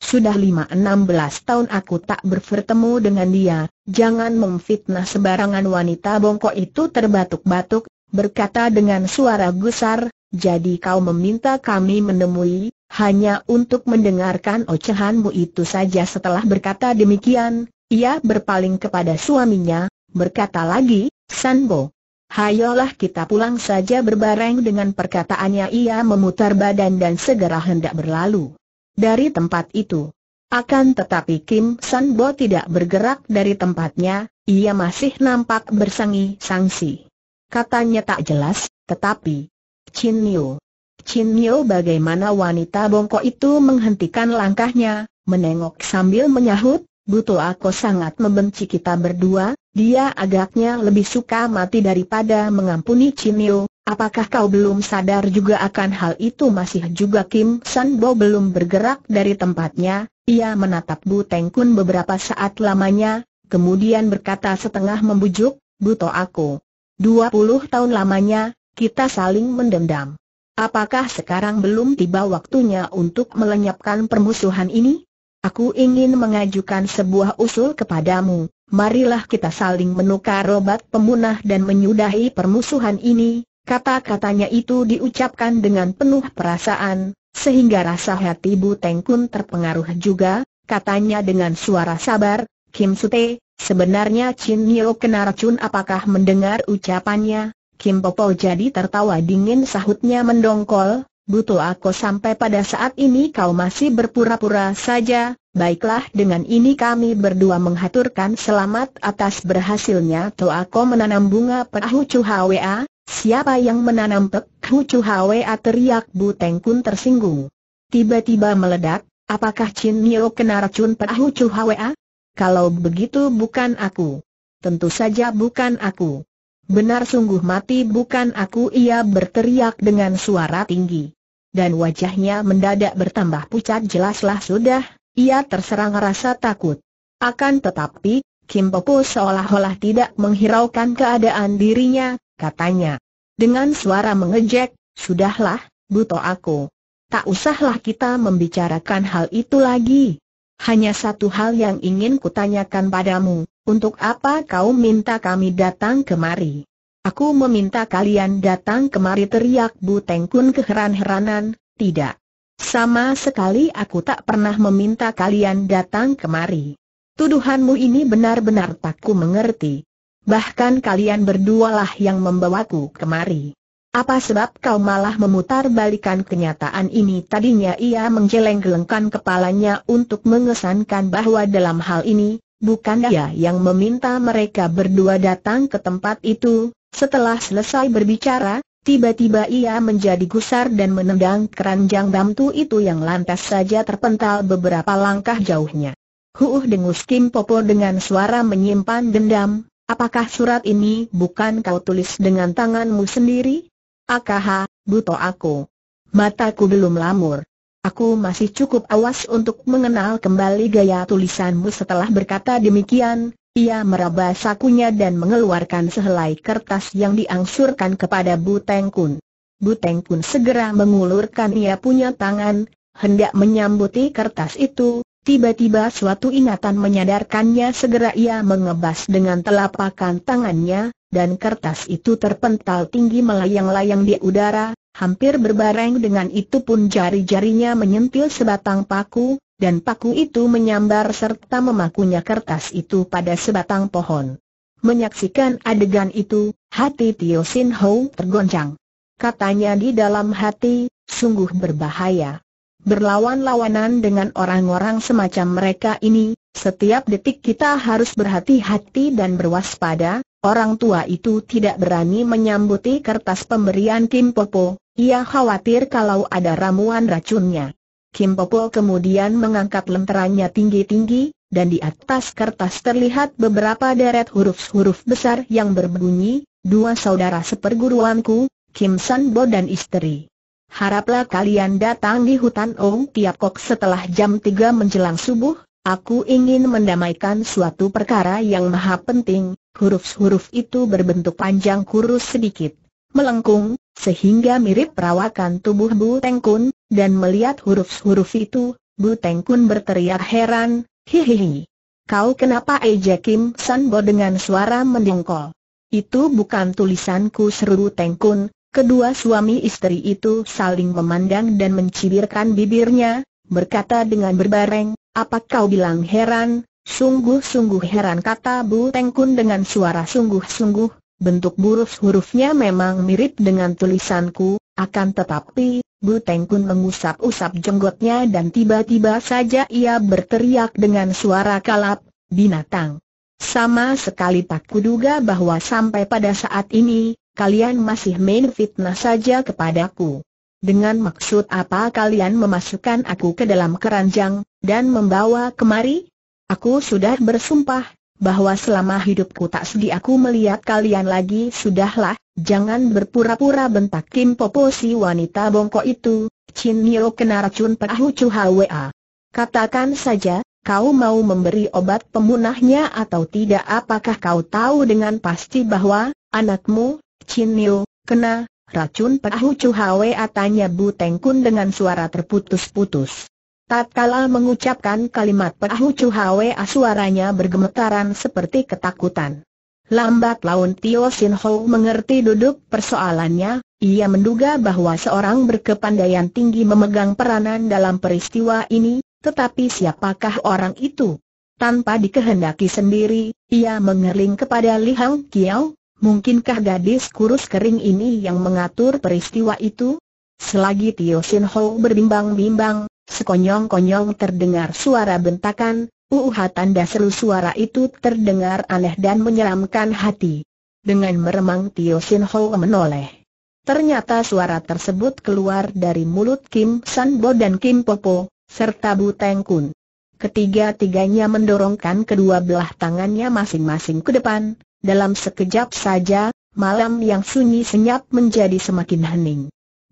Sudah lima enam belas tahun aku tak bertemu dengan dia, jangan memfitnah sebarangan wanita bongkok itu terbatuk-batuk, berkata dengan suara gusar, jadi kau meminta kami menemui, hanya untuk mendengarkan ocehanmu itu saja setelah berkata demikian, ia berpaling kepada suaminya, berkata lagi, Sanbo, Hayolah kita pulang saja berbareng dengan perkataannya ia memutar badan dan segera hendak berlalu. Dari tempat itu. Akan tetapi Kim San Bo tidak bergerak dari tempatnya, ia masih nampak bersangi-sangsi. Katanya tak jelas, tetapi Chin Niu. Chin Niu bagaimana wanita bongkok itu menghentikan langkahnya, menengok sambil menyahut, Buto aku sangat membenci kita berdua, dia agaknya lebih suka mati daripada mengampuni Cimio, apakah kau belum sadar juga akan hal itu masih juga Kim San Bo belum bergerak dari tempatnya, ia menatap Bu Teng Kun beberapa saat lamanya, kemudian berkata setengah membujuk, Buto Ako. 20 tahun lamanya, kita saling mendendam. Apakah sekarang belum tiba waktunya untuk melenyapkan permusuhan ini? Aku ingin mengajukan sebuah usul kepadamu, marilah kita saling menukar obat pemunah dan menyudahi permusuhan ini, kata-katanya itu diucapkan dengan penuh perasaan, sehingga rasa hati Bu Tengkun terpengaruh juga, katanya dengan suara sabar, Kim Sute, sebenarnya Chin Nio kena racun apakah mendengar ucapannya, Kim Popo jadi tertawa dingin sahutnya mendongkol, Butuh aku sampai pada saat ini kau masih berpura-pura saja, baiklah dengan ini kami berdua menghaturkan selamat atas berhasilnya aku menanam bunga perahu Chuhwa, siapa yang menanam perahu Chuhwa teriak Buteng Kun tersinggung. Tiba-tiba meledak, apakah Chin Mio kena racun perahu Chuhwa? Kalau begitu bukan aku. Tentu saja bukan aku. Benar sungguh mati bukan aku ia berteriak dengan suara tinggi. Dan wajahnya mendadak bertambah pucat jelaslah sudah, ia terserang rasa takut. Akan tetapi, Kim Popo seolah-olah tidak menghiraukan keadaan dirinya, katanya. Dengan suara mengejek, sudahlah, buto aku. Tak usahlah kita membicarakan hal itu lagi, hanya satu hal yang ingin kutanyakan padamu, untuk apa kau minta kami datang kemari? Aku meminta kalian datang kemari teriak Bu Tengkun keheran-heranan, tidak. Sama sekali aku tak pernah meminta kalian datang kemari. Tuduhanmu ini benar-benar tak ku mengerti. Bahkan kalian berdualah yang membawaku kemari. Apa sebab kau malah memutar balikan kenyataan ini tadinya ia menggeleng-gelengkan kepalanya untuk mengesankan bahwa dalam hal ini, bukan dia yang meminta mereka berdua datang ke tempat itu, setelah selesai berbicara, tiba-tiba ia menjadi gusar dan menendang keranjang bambu itu yang lantas saja terpental beberapa langkah jauhnya. Huuh dengus Kim Popo dengan suara menyimpan dendam, apakah surat ini bukan kau tulis dengan tanganmu sendiri? Akaha, buto aku. Mataku belum lamur. Aku masih cukup awas untuk mengenal kembali gaya tulisanmu setelah berkata demikian, ia meraba sakunya dan mengeluarkan sehelai kertas yang diangsurkan kepada Bu Tengkun. Bu Tengkun segera mengulurkan ia punya tangan, hendak menyambuti kertas itu, tiba-tiba suatu ingatan menyadarkannya segera ia mengebas dengan telapakan tangannya, dan kertas itu terpental tinggi melayang-layang di udara, hampir berbareng dengan itu pun jari-jarinya menyentil sebatang paku, dan paku itu menyambar serta memakunya kertas itu pada sebatang pohon. Menyaksikan adegan itu, hati Tio Sin Ho tergoncang. Katanya di dalam hati, sungguh berbahaya. Berlawan-lawanan dengan orang-orang semacam mereka ini, setiap detik kita harus berhati-hati dan berwaspada, Orang tua itu tidak berani menyambuti kertas pemberian Kim Popo, ia khawatir kalau ada ramuan racunnya. Kim Popo kemudian mengangkat lenteranya tinggi-tinggi, dan di atas kertas terlihat beberapa deret huruf-huruf besar yang berbunyi, dua saudara seperguruanku, Kim San Bo dan istri. Haraplah kalian datang di hutan Ong Tiap Kok setelah jam 3 menjelang subuh, Aku ingin mendamaikan suatu perkara yang maha penting, huruf-huruf itu berbentuk panjang kurus sedikit, melengkung, sehingga mirip perawakan tubuh Bu Tengkun, dan melihat huruf-huruf itu, Bu Tengkun berteriak heran, hihihi. Kau kenapa eja Kim Bo dengan suara mendengkol? Itu bukan tulisanku seru Tengkun, kedua suami istri itu saling memandang dan mencibirkan bibirnya, berkata dengan berbareng, apa kau bilang heran? Sungguh-sungguh heran kata Bu Tengkun dengan suara sungguh-sungguh, bentuk buruk hurufnya memang mirip dengan tulisanku, akan tetapi, Bu Tengkun mengusap-usap jenggotnya dan tiba-tiba saja ia berteriak dengan suara kalap, binatang. Sama sekali tak kuduga bahwa sampai pada saat ini, kalian masih main fitnah saja kepadaku. Dengan maksud apa kalian memasukkan aku ke dalam keranjang, dan membawa kemari? Aku sudah bersumpah, bahwa selama hidupku tak sedih aku melihat kalian lagi Sudahlah, jangan berpura-pura bentak Kim Popo si wanita bongkok itu, Chin Niro kena racun perahu Chu Hwa. Katakan saja, kau mau memberi obat pemunahnya atau tidak apakah kau tahu dengan pasti bahwa, anakmu, Chin Niro, kena, Racun perahu Chuhawe atanya Bu Tengkun dengan suara terputus-putus. Tatkala mengucapkan kalimat perahu Chuhawe suaranya bergemetaran seperti ketakutan. Lambat laun Tio Sin Ho mengerti duduk persoalannya, ia menduga bahwa seorang berkepandaian tinggi memegang peranan dalam peristiwa ini, tetapi siapakah orang itu? Tanpa dikehendaki sendiri, ia mengerling kepada Li Hang Kiao, Mungkinkah gadis kurus kering ini yang mengatur peristiwa itu? Selagi Tio Sin Ho berbimbang-bimbang, sekonyong-konyong terdengar suara bentakan, uuh tanda seru suara itu terdengar aneh dan menyeramkan hati. Dengan meremang Tio Sin Ho menoleh. Ternyata suara tersebut keluar dari mulut Kim San Bo dan Kim Popo, serta Bu Teng Kun. Ketiga-tiganya mendorongkan kedua belah tangannya masing-masing ke depan, dalam sekejap saja, malam yang sunyi senyap menjadi semakin hening.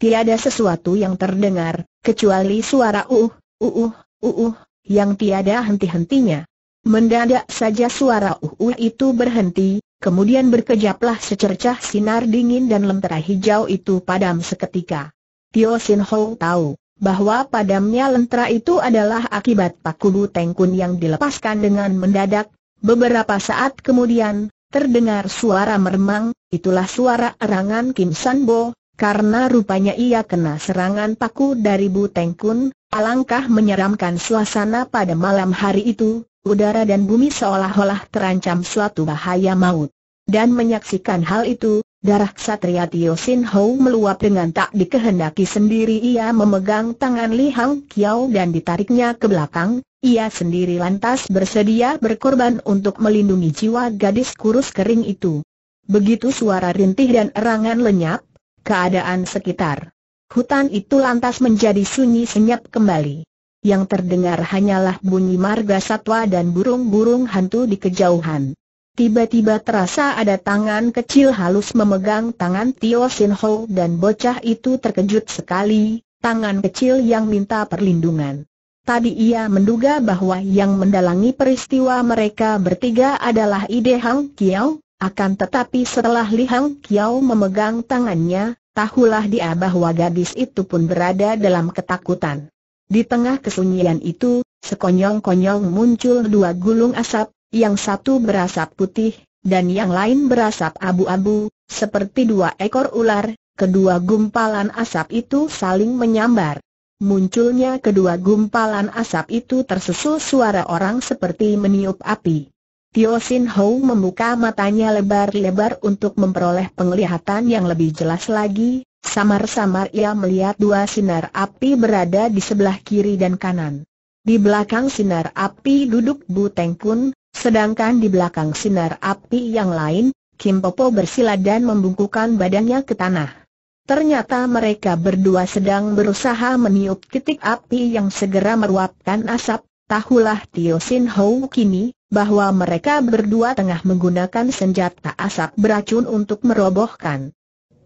Tiada sesuatu yang terdengar, kecuali suara uh, uh, uh, uh, yang tiada henti-hentinya. Mendadak saja suara uh, uh itu berhenti, kemudian berkejaplah secercah sinar dingin dan lentera hijau itu padam seketika. Tio Sin Ho tahu bahwa padamnya lentera itu adalah akibat pakulu tengkun yang dilepaskan dengan mendadak. Beberapa saat kemudian, Terdengar suara meremang, itulah suara erangan Kim San Bo, karena rupanya ia kena serangan paku dari Bu Teng Kun, alangkah menyeramkan suasana pada malam hari itu, udara dan bumi seolah-olah terancam suatu bahaya maut. Dan menyaksikan hal itu, darah ksatria Tio Sin Ho meluap dengan tak dikehendaki sendiri ia memegang tangan Li Hang Kiao dan ditariknya ke belakang, ia sendiri lantas bersedia berkorban untuk melindungi jiwa gadis kurus kering itu. Begitu suara rintih dan erangan lenyap, keadaan sekitar hutan itu lantas menjadi sunyi senyap kembali. Yang terdengar hanyalah bunyi marga satwa dan burung-burung hantu di kejauhan. Tiba-tiba terasa ada tangan kecil halus memegang tangan Tio Sin Ho dan bocah itu terkejut sekali, tangan kecil yang minta perlindungan. Tadi ia menduga bahwa yang mendalangi peristiwa mereka bertiga adalah Ide Hang Kiao, akan tetapi setelah Li Hang Kiao memegang tangannya, tahulah dia bahwa gadis itu pun berada dalam ketakutan. Di tengah kesunyian itu, sekonyong-konyong muncul dua gulung asap, yang satu berasap putih, dan yang lain berasap abu-abu, seperti dua ekor ular, kedua gumpalan asap itu saling menyambar. Munculnya kedua gumpalan asap itu tersusul suara orang seperti meniup api. Tio Sin Ho membuka matanya lebar-lebar untuk memperoleh penglihatan yang lebih jelas lagi, samar-samar ia melihat dua sinar api berada di sebelah kiri dan kanan. Di belakang sinar api duduk Bu Teng Kun, sedangkan di belakang sinar api yang lain, Kim Popo bersila dan membungkukan badannya ke tanah. Ternyata mereka berdua sedang berusaha meniup titik api yang segera meruapkan asap. Tahulah Tio Sin Hou kini, bahwa mereka berdua tengah menggunakan senjata asap beracun untuk merobohkan.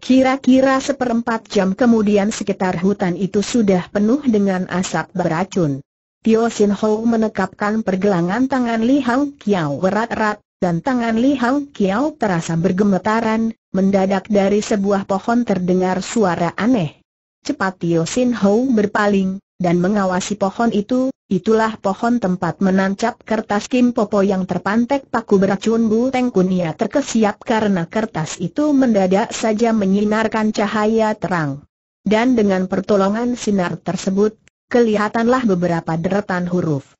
Kira-kira seperempat jam kemudian sekitar hutan itu sudah penuh dengan asap beracun. Tio Sin Hou menekapkan pergelangan tangan Li Hang Kiao erat-erat, dan tangan Li Hang Kiao terasa bergemetaran, mendadak dari sebuah pohon terdengar suara aneh. Cepat Tio Sin Ho berpaling, dan mengawasi pohon itu, itulah pohon tempat menancap kertas Kim Popo yang terpantek paku beracun Bu Teng Kunia terkesiap karena kertas itu mendadak saja menyinarkan cahaya terang. Dan dengan pertolongan sinar tersebut, kelihatanlah beberapa deretan huruf.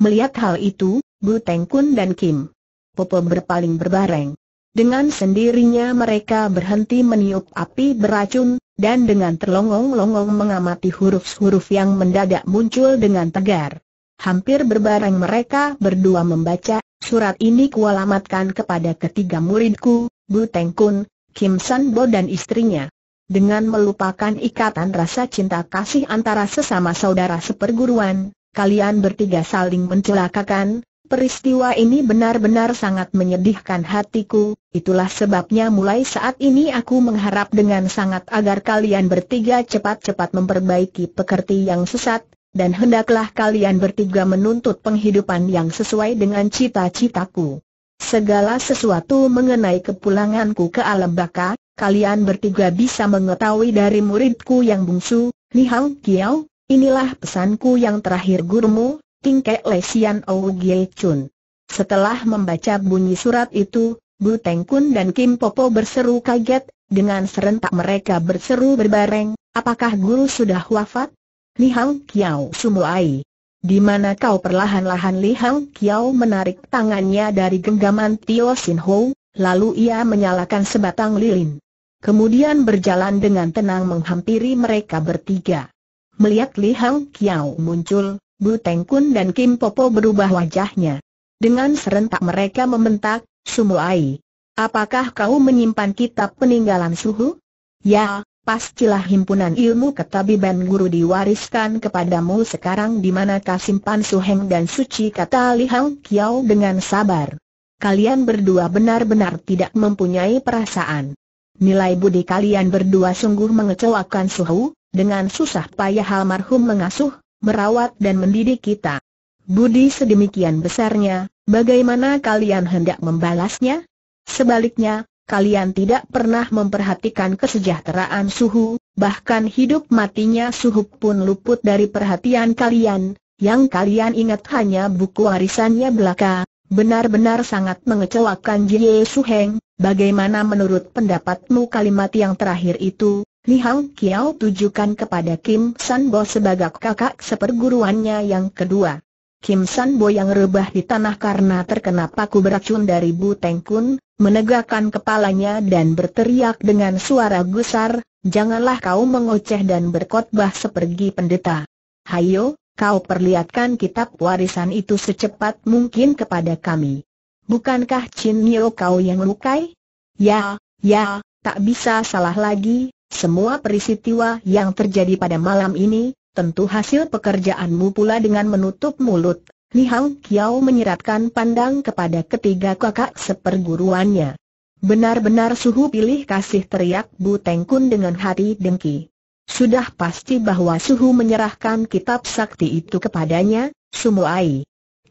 Melihat hal itu, Bu Teng Kun dan Kim Popo berpaling berbareng. Dengan sendirinya mereka berhenti meniup api beracun, dan dengan terlongong-longong mengamati huruf-huruf yang mendadak muncul dengan tegar. Hampir berbareng mereka berdua membaca, surat ini kualamatkan kepada ketiga muridku, Bu Teng Kun, Kim San Bo dan istrinya. Dengan melupakan ikatan rasa cinta kasih antara sesama saudara seperguruan, kalian bertiga saling mencelakakan, Peristiwa ini benar-benar sangat menyedihkan hatiku, itulah sebabnya mulai saat ini aku mengharap dengan sangat agar kalian bertiga cepat-cepat memperbaiki pekerti yang sesat, dan hendaklah kalian bertiga menuntut penghidupan yang sesuai dengan cita-citaku. Segala sesuatu mengenai kepulanganku ke alam baka, kalian bertiga bisa mengetahui dari muridku yang bungsu, Nihang Kiao, inilah pesanku yang terakhir gurumu, tingkek Lesian Ou Gie Chun. Setelah membaca bunyi surat itu, Bu Teng Kun dan Kim Popo berseru kaget, dengan serentak mereka berseru berbareng, apakah guru sudah wafat? Li Hang Kiao Sumuai. Di mana kau perlahan-lahan Li Hang Kiao menarik tangannya dari genggaman Tio Sin Ho, lalu ia menyalakan sebatang lilin. Kemudian berjalan dengan tenang menghampiri mereka bertiga. Melihat Li Hang Kiao muncul, Bu Tengkun dan Kim Popo berubah wajahnya. Dengan serentak mereka membentak, Sumuai. Apakah kau menyimpan kitab peninggalan suhu? Ya, pastilah himpunan ilmu ketabiban guru diwariskan kepadamu sekarang di mana kasimpan Suheng dan Suci kata Li Hang Kiao dengan sabar. Kalian berdua benar-benar tidak mempunyai perasaan. Nilai budi kalian berdua sungguh mengecewakan Suhu, dengan susah payah almarhum mengasuh, merawat dan mendidik kita. Budi sedemikian besarnya, bagaimana kalian hendak membalasnya? Sebaliknya, kalian tidak pernah memperhatikan kesejahteraan suhu, bahkan hidup matinya suhu pun luput dari perhatian kalian, yang kalian ingat hanya buku warisannya belaka, benar-benar sangat mengecewakan Jie Suheng, bagaimana menurut pendapatmu kalimat yang terakhir itu, Li Hang Kiao tujukan kepada Kim San Bo sebagai kakak seperguruannya yang kedua. Kim San Bo yang rebah di tanah karena terkena paku beracun dari Bu Teng Kun, menegakkan kepalanya dan berteriak dengan suara gusar, janganlah kau mengoceh dan berkotbah seperti pendeta. Hayo, kau perlihatkan kitab warisan itu secepat mungkin kepada kami. Bukankah Chin Nio kau yang lukai? Ya, ya, tak bisa salah lagi, semua peristiwa yang terjadi pada malam ini, tentu hasil pekerjaanmu pula dengan menutup mulut. Li Hang Kiao menyeratkan pandang kepada ketiga kakak seperguruannya. Benar-benar suhu pilih kasih teriak Bu Tengkun dengan hati dengki. Sudah pasti bahwa suhu menyerahkan kitab sakti itu kepadanya, Sumuai.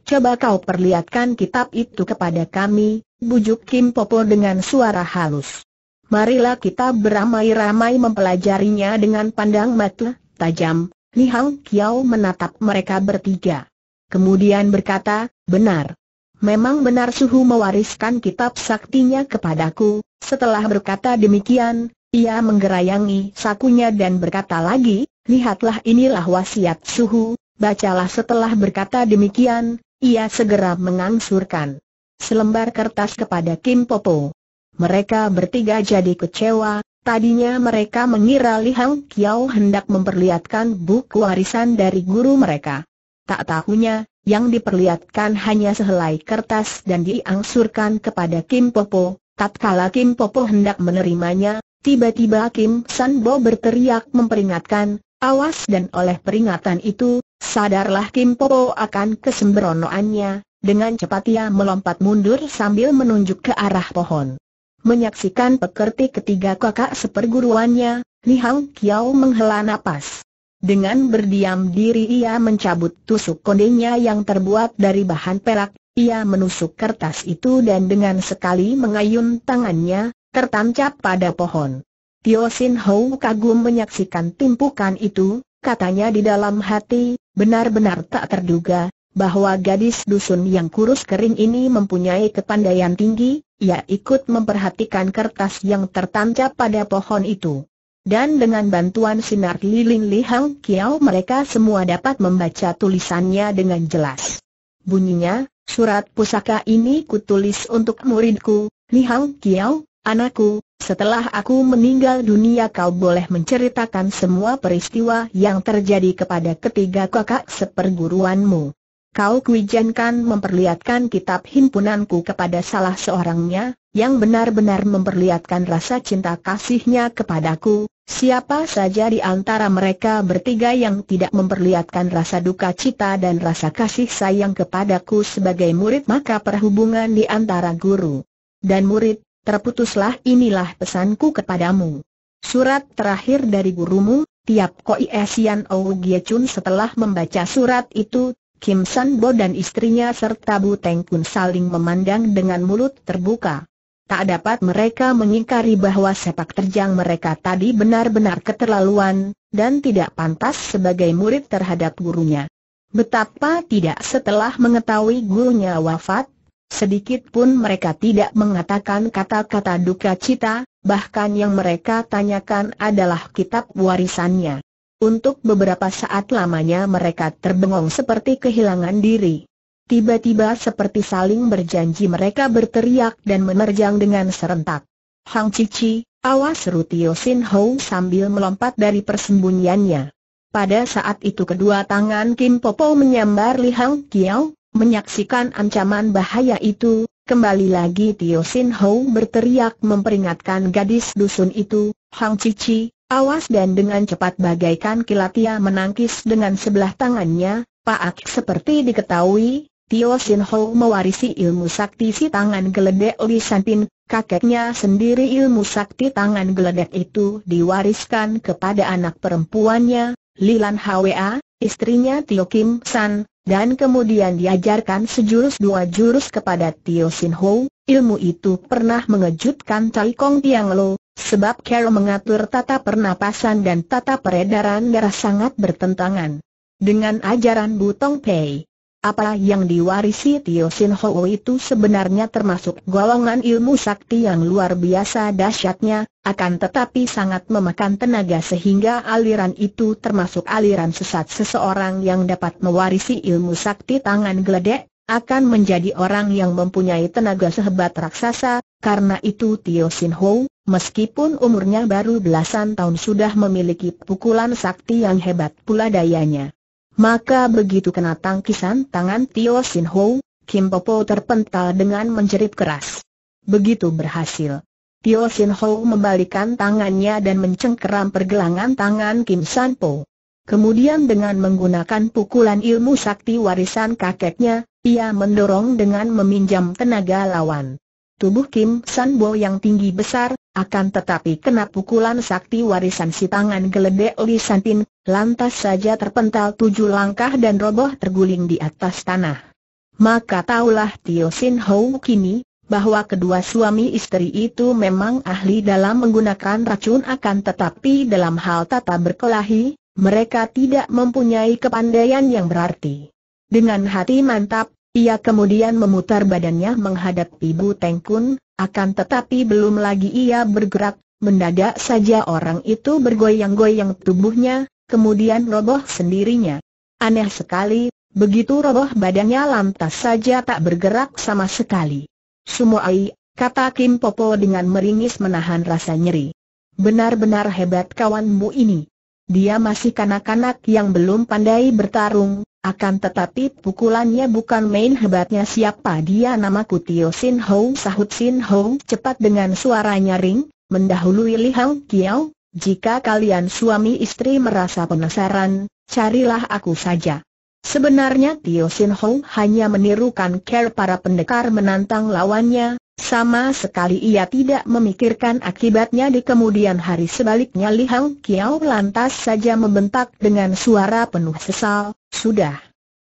Coba kau perlihatkan kitab itu kepada kami, bujuk Kim Popo dengan suara halus. Marilah kita beramai-ramai mempelajarinya dengan pandang mata tajam. Li Hang Kiao menatap mereka bertiga. Kemudian berkata, benar. Memang benar Suhu mewariskan kitab saktinya kepadaku. Setelah berkata demikian, ia menggerayangi sakunya dan berkata lagi, lihatlah inilah wasiat Suhu, bacalah setelah berkata demikian, ia segera mengangsurkan selembar kertas kepada Kim Popo. Mereka bertiga jadi kecewa, tadinya mereka mengira Li Hang Kiao hendak memperlihatkan buku warisan dari guru mereka. Tak tahunya, yang diperlihatkan hanya sehelai kertas dan diangsurkan kepada Kim Popo. Tatkala Kim Popo hendak menerimanya, tiba-tiba Kim San Bo berteriak memperingatkan, awas dan oleh peringatan itu, sadarlah Kim Popo akan kesembronoannya, dengan cepat ia melompat mundur sambil menunjuk ke arah pohon. Menyaksikan pekerti ketiga kakak seperguruannya, Li Hang Kiao menghela napas. Dengan berdiam diri ia mencabut tusuk kondenya yang terbuat dari bahan perak, ia menusuk kertas itu dan dengan sekali mengayun tangannya, tertancap pada pohon. Tio Sin Hou kagum menyaksikan timpukan itu, katanya di dalam hati, benar-benar tak terduga, bahwa gadis dusun yang kurus kering ini mempunyai kepandaian tinggi, ia ikut memperhatikan kertas yang tertancap pada pohon itu. Dan dengan bantuan sinar lilin Li Hang Kiao mereka semua dapat membaca tulisannya dengan jelas. Bunyinya, surat pusaka ini kutulis untuk muridku, Li Hang Kiao, anakku, setelah aku meninggal dunia kau boleh menceritakan semua peristiwa yang terjadi kepada ketiga kakak seperguruanmu. Kau kuijankan memperlihatkan kitab himpunanku kepada salah seorangnya, yang benar-benar memperlihatkan rasa cinta kasihnya kepadaku, siapa saja di antara mereka bertiga yang tidak memperlihatkan rasa duka cita dan rasa kasih sayang kepadaku sebagai murid maka perhubungan di antara guru dan murid, terputuslah inilah pesanku kepadamu. Surat terakhir dari gurumu, tiap Koi Esian Ou Gie Chun setelah membaca surat itu, Kim San Bo dan istrinya serta Bu Teng Kun saling memandang dengan mulut terbuka. Tak dapat mereka mengingkari bahwa sepak terjang mereka tadi benar-benar keterlaluan, dan tidak pantas sebagai murid terhadap gurunya. Betapa tidak setelah mengetahui gurunya wafat, sedikit pun mereka tidak mengatakan kata-kata duka cita, bahkan yang mereka tanyakan adalah kitab warisannya. Untuk beberapa saat lamanya mereka terbengong seperti kehilangan diri. Tiba-tiba seperti saling berjanji mereka berteriak dan menerjang dengan serentak. Hang Cici, awas seru Tio Sin Ho sambil melompat dari persembunyiannya. Pada saat itu kedua tangan Kim Popo menyambar Li Hang Kiao, menyaksikan ancaman bahaya itu, kembali lagi Tio Sin Ho berteriak memperingatkan gadis dusun itu, Hang Cici, Awas dan dengan cepat bagaikan kilat ia menangkis dengan sebelah tangannya, Pak Ak seperti diketahui, Tio Sin Ho mewarisi ilmu sakti si tangan geledek Li Santin, kakeknya sendiri ilmu sakti tangan geledek itu diwariskan kepada anak perempuannya, Lilan Hwa, istrinya Tio Kim San, dan kemudian diajarkan sejurus dua jurus kepada Tio Sin Ho, ilmu itu pernah mengejutkan Cai Kong Tiang Lo, Sebab Carol mengatur tata pernapasan dan tata peredaran darah sangat bertentangan. Dengan ajaran Butong Pei, apa yang diwarisi Tio Sin Ho itu sebenarnya termasuk golongan ilmu sakti yang luar biasa dahsyatnya, akan tetapi sangat memakan tenaga sehingga aliran itu termasuk aliran sesat seseorang yang dapat mewarisi ilmu sakti tangan geledek, akan menjadi orang yang mempunyai tenaga sehebat raksasa, karena itu Tio Sin Ho, meskipun umurnya baru belasan tahun sudah memiliki pukulan sakti yang hebat pula dayanya. Maka begitu kena tangkisan tangan Tio Sin Ho, Kim Popo terpental dengan menjerit keras. Begitu berhasil. Tio Sin Ho membalikan tangannya dan mencengkeram pergelangan tangan Kim San Po. Kemudian dengan menggunakan pukulan ilmu sakti warisan kakeknya, ia mendorong dengan meminjam tenaga lawan. Tubuh Kim San Bo yang tinggi besar, akan tetapi kena pukulan sakti warisan si tangan geledek Li Santin, lantas saja terpental tujuh langkah dan roboh terguling di atas tanah. Maka taulah Tio Sin Ho kini, bahwa kedua suami istri itu memang ahli dalam menggunakan racun akan tetapi dalam hal tata berkelahi, mereka tidak mempunyai kepandaian yang berarti. Dengan hati mantap, ia kemudian memutar badannya menghadap Ibu Tengkun, akan tetapi belum lagi ia bergerak, mendadak saja orang itu bergoyang-goyang tubuhnya, kemudian roboh sendirinya. Aneh sekali, begitu roboh badannya lantas saja tak bergerak sama sekali. Sumoai, kata Kim Popo dengan meringis menahan rasa nyeri. Benar-benar hebat kawanmu ini. Dia masih kanak-kanak yang belum pandai bertarung, akan tetapi pukulannya bukan main hebatnya siapa dia namaku Tio Sin Ho sahut Sin Ho cepat dengan suaranya ring. mendahului Li Hang Kiao, jika kalian suami istri merasa penasaran, carilah aku saja. Sebenarnya Tio Sin Ho hanya menirukan care para pendekar menantang lawannya, sama sekali ia tidak memikirkan akibatnya di kemudian hari sebaliknya Li Hang Kiao lantas saja membentak dengan suara penuh sesal, Sudah.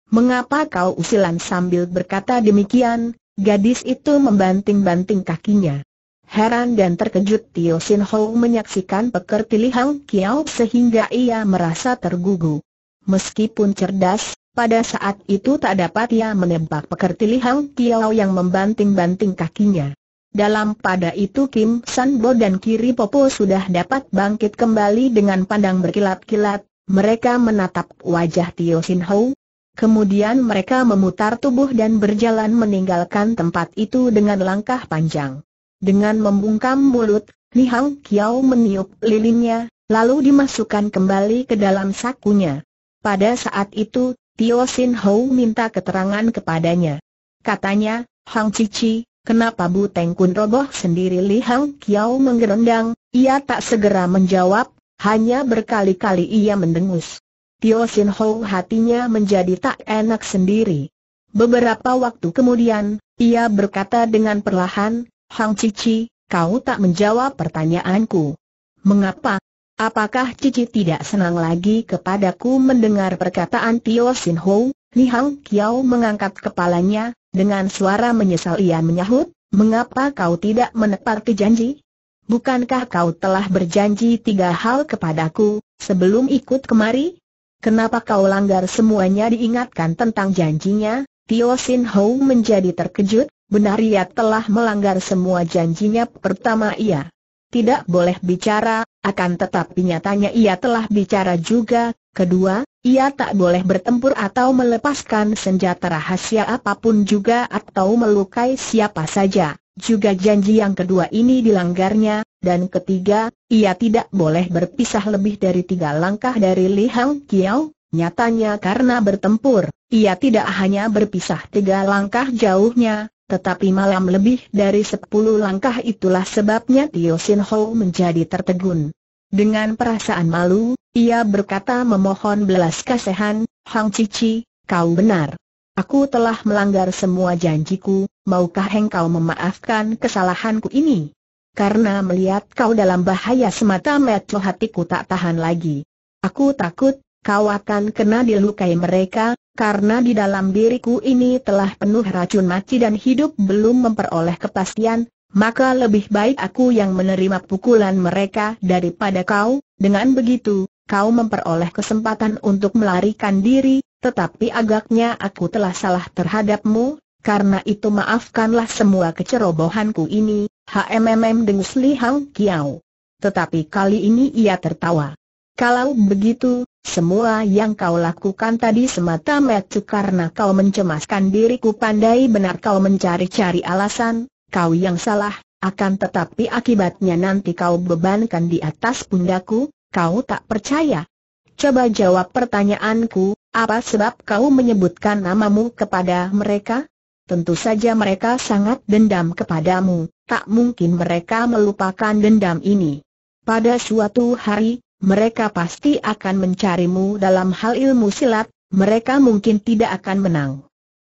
Mengapa kau usilan sambil berkata demikian, gadis itu membanting-banting kakinya. Heran dan terkejut Tio Sin Ho menyaksikan pekerti Li Hang Kiao sehingga ia merasa tergugu. Meskipun cerdas, pada saat itu tak dapat ia menembak pekerti Lihang Kiao yang membanting-banting kakinya. Dalam pada itu Kim San Bo dan Kiri Popo sudah dapat bangkit kembali dengan pandang berkilat-kilat, mereka menatap wajah Tio Sin Ho. Kemudian mereka memutar tubuh dan berjalan meninggalkan tempat itu dengan langkah panjang. Dengan membungkam mulut, Lihang Kiao meniup lilinnya, lalu dimasukkan kembali ke dalam sakunya. Pada saat itu, Tio Sin Hou minta keterangan kepadanya. Katanya, Hang Cici, kenapa Bu Teng Kun roboh sendiri Li Hang Kiao menggerendang, ia tak segera menjawab, hanya berkali-kali ia mendengus. Tio Sin Hou hatinya menjadi tak enak sendiri. Beberapa waktu kemudian, ia berkata dengan perlahan, Hang Cici, kau tak menjawab pertanyaanku. Mengapa? Apakah Cici tidak senang lagi kepadaku mendengar perkataan Tio Sin Ho? Li Hang Kiao mengangkat kepalanya, dengan suara menyesal ia menyahut, mengapa kau tidak menepati janji? Bukankah kau telah berjanji tiga hal kepadaku, sebelum ikut kemari? Kenapa kau langgar semuanya diingatkan tentang janjinya? Tio Sin Ho menjadi terkejut, benar ia telah melanggar semua janjinya pertama ia tidak boleh bicara, akan tetapi nyatanya ia telah bicara juga. Kedua, ia tak boleh bertempur atau melepaskan senjata rahasia apapun juga atau melukai siapa saja. Juga janji yang kedua ini dilanggarnya, dan ketiga, ia tidak boleh berpisah lebih dari tiga langkah dari Li Hang Kiao, nyatanya karena bertempur, ia tidak hanya berpisah tiga langkah jauhnya, tetapi malam lebih dari sepuluh langkah itulah sebabnya Tio Sin Ho menjadi tertegun. Dengan perasaan malu, ia berkata memohon belas kasihan, Hang Cici, kau benar. Aku telah melanggar semua janjiku, maukah engkau memaafkan kesalahanku ini? Karena melihat kau dalam bahaya semata-mata hatiku tak tahan lagi. Aku takut, kau akan kena dilukai mereka, karena di dalam diriku ini telah penuh racun mati dan hidup belum memperoleh kepastian, maka lebih baik aku yang menerima pukulan mereka daripada kau, dengan begitu, kau memperoleh kesempatan untuk melarikan diri, tetapi agaknya aku telah salah terhadapmu, karena itu maafkanlah semua kecerobohanku ini, HMMM dengan Sli Hang Kiao. Tetapi kali ini ia tertawa. Kalau begitu, semua yang kau lakukan tadi semata-mata karena kau mencemaskan diriku pandai benar kau mencari-cari alasan, kau yang salah, akan tetapi akibatnya nanti kau bebankan di atas pundaku, kau tak percaya. Coba jawab pertanyaanku, apa sebab kau menyebutkan namamu kepada mereka? Tentu saja mereka sangat dendam kepadamu, tak mungkin mereka melupakan dendam ini. Pada suatu hari, mereka pasti akan mencarimu dalam hal ilmu silat, mereka mungkin tidak akan menang.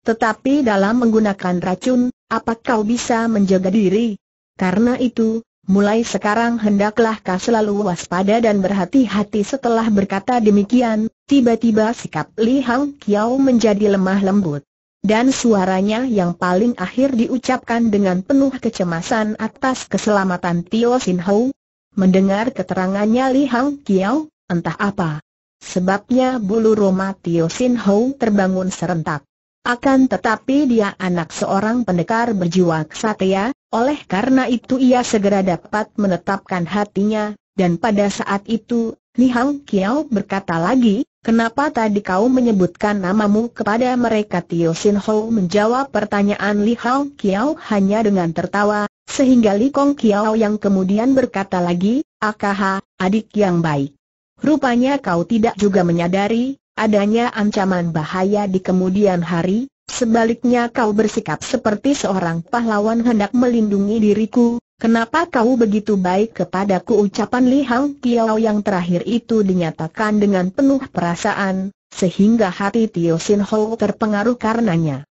Tetapi dalam menggunakan racun, apakah kau bisa menjaga diri? Karena itu, mulai sekarang hendaklah kau selalu waspada dan berhati-hati setelah berkata demikian, tiba-tiba sikap Li Hang Kiao menjadi lemah lembut. Dan suaranya yang paling akhir diucapkan dengan penuh kecemasan atas keselamatan Tio Sin Hou, Mendengar keterangannya Li Hang Kiao, entah apa. Sebabnya bulu Roma Tio Sin Ho terbangun serentak. Akan tetapi dia anak seorang pendekar berjiwa kesatria, oleh karena itu ia segera dapat menetapkan hatinya, dan pada saat itu, Li Hang Kiao berkata lagi, Kenapa tadi kau menyebutkan namamu kepada mereka Tio Sin Ho menjawab pertanyaan Li Hang Kiao hanya dengan tertawa, sehingga Li Kong Kiao yang kemudian berkata lagi, Akaha, adik yang baik. Rupanya kau tidak juga menyadari, adanya ancaman bahaya di kemudian hari, sebaliknya kau bersikap seperti seorang pahlawan hendak melindungi diriku, Kenapa kau begitu baik kepadaku ucapan Li Hang Kiao yang terakhir itu dinyatakan dengan penuh perasaan, sehingga hati Tio Sin Ho terpengaruh karenanya.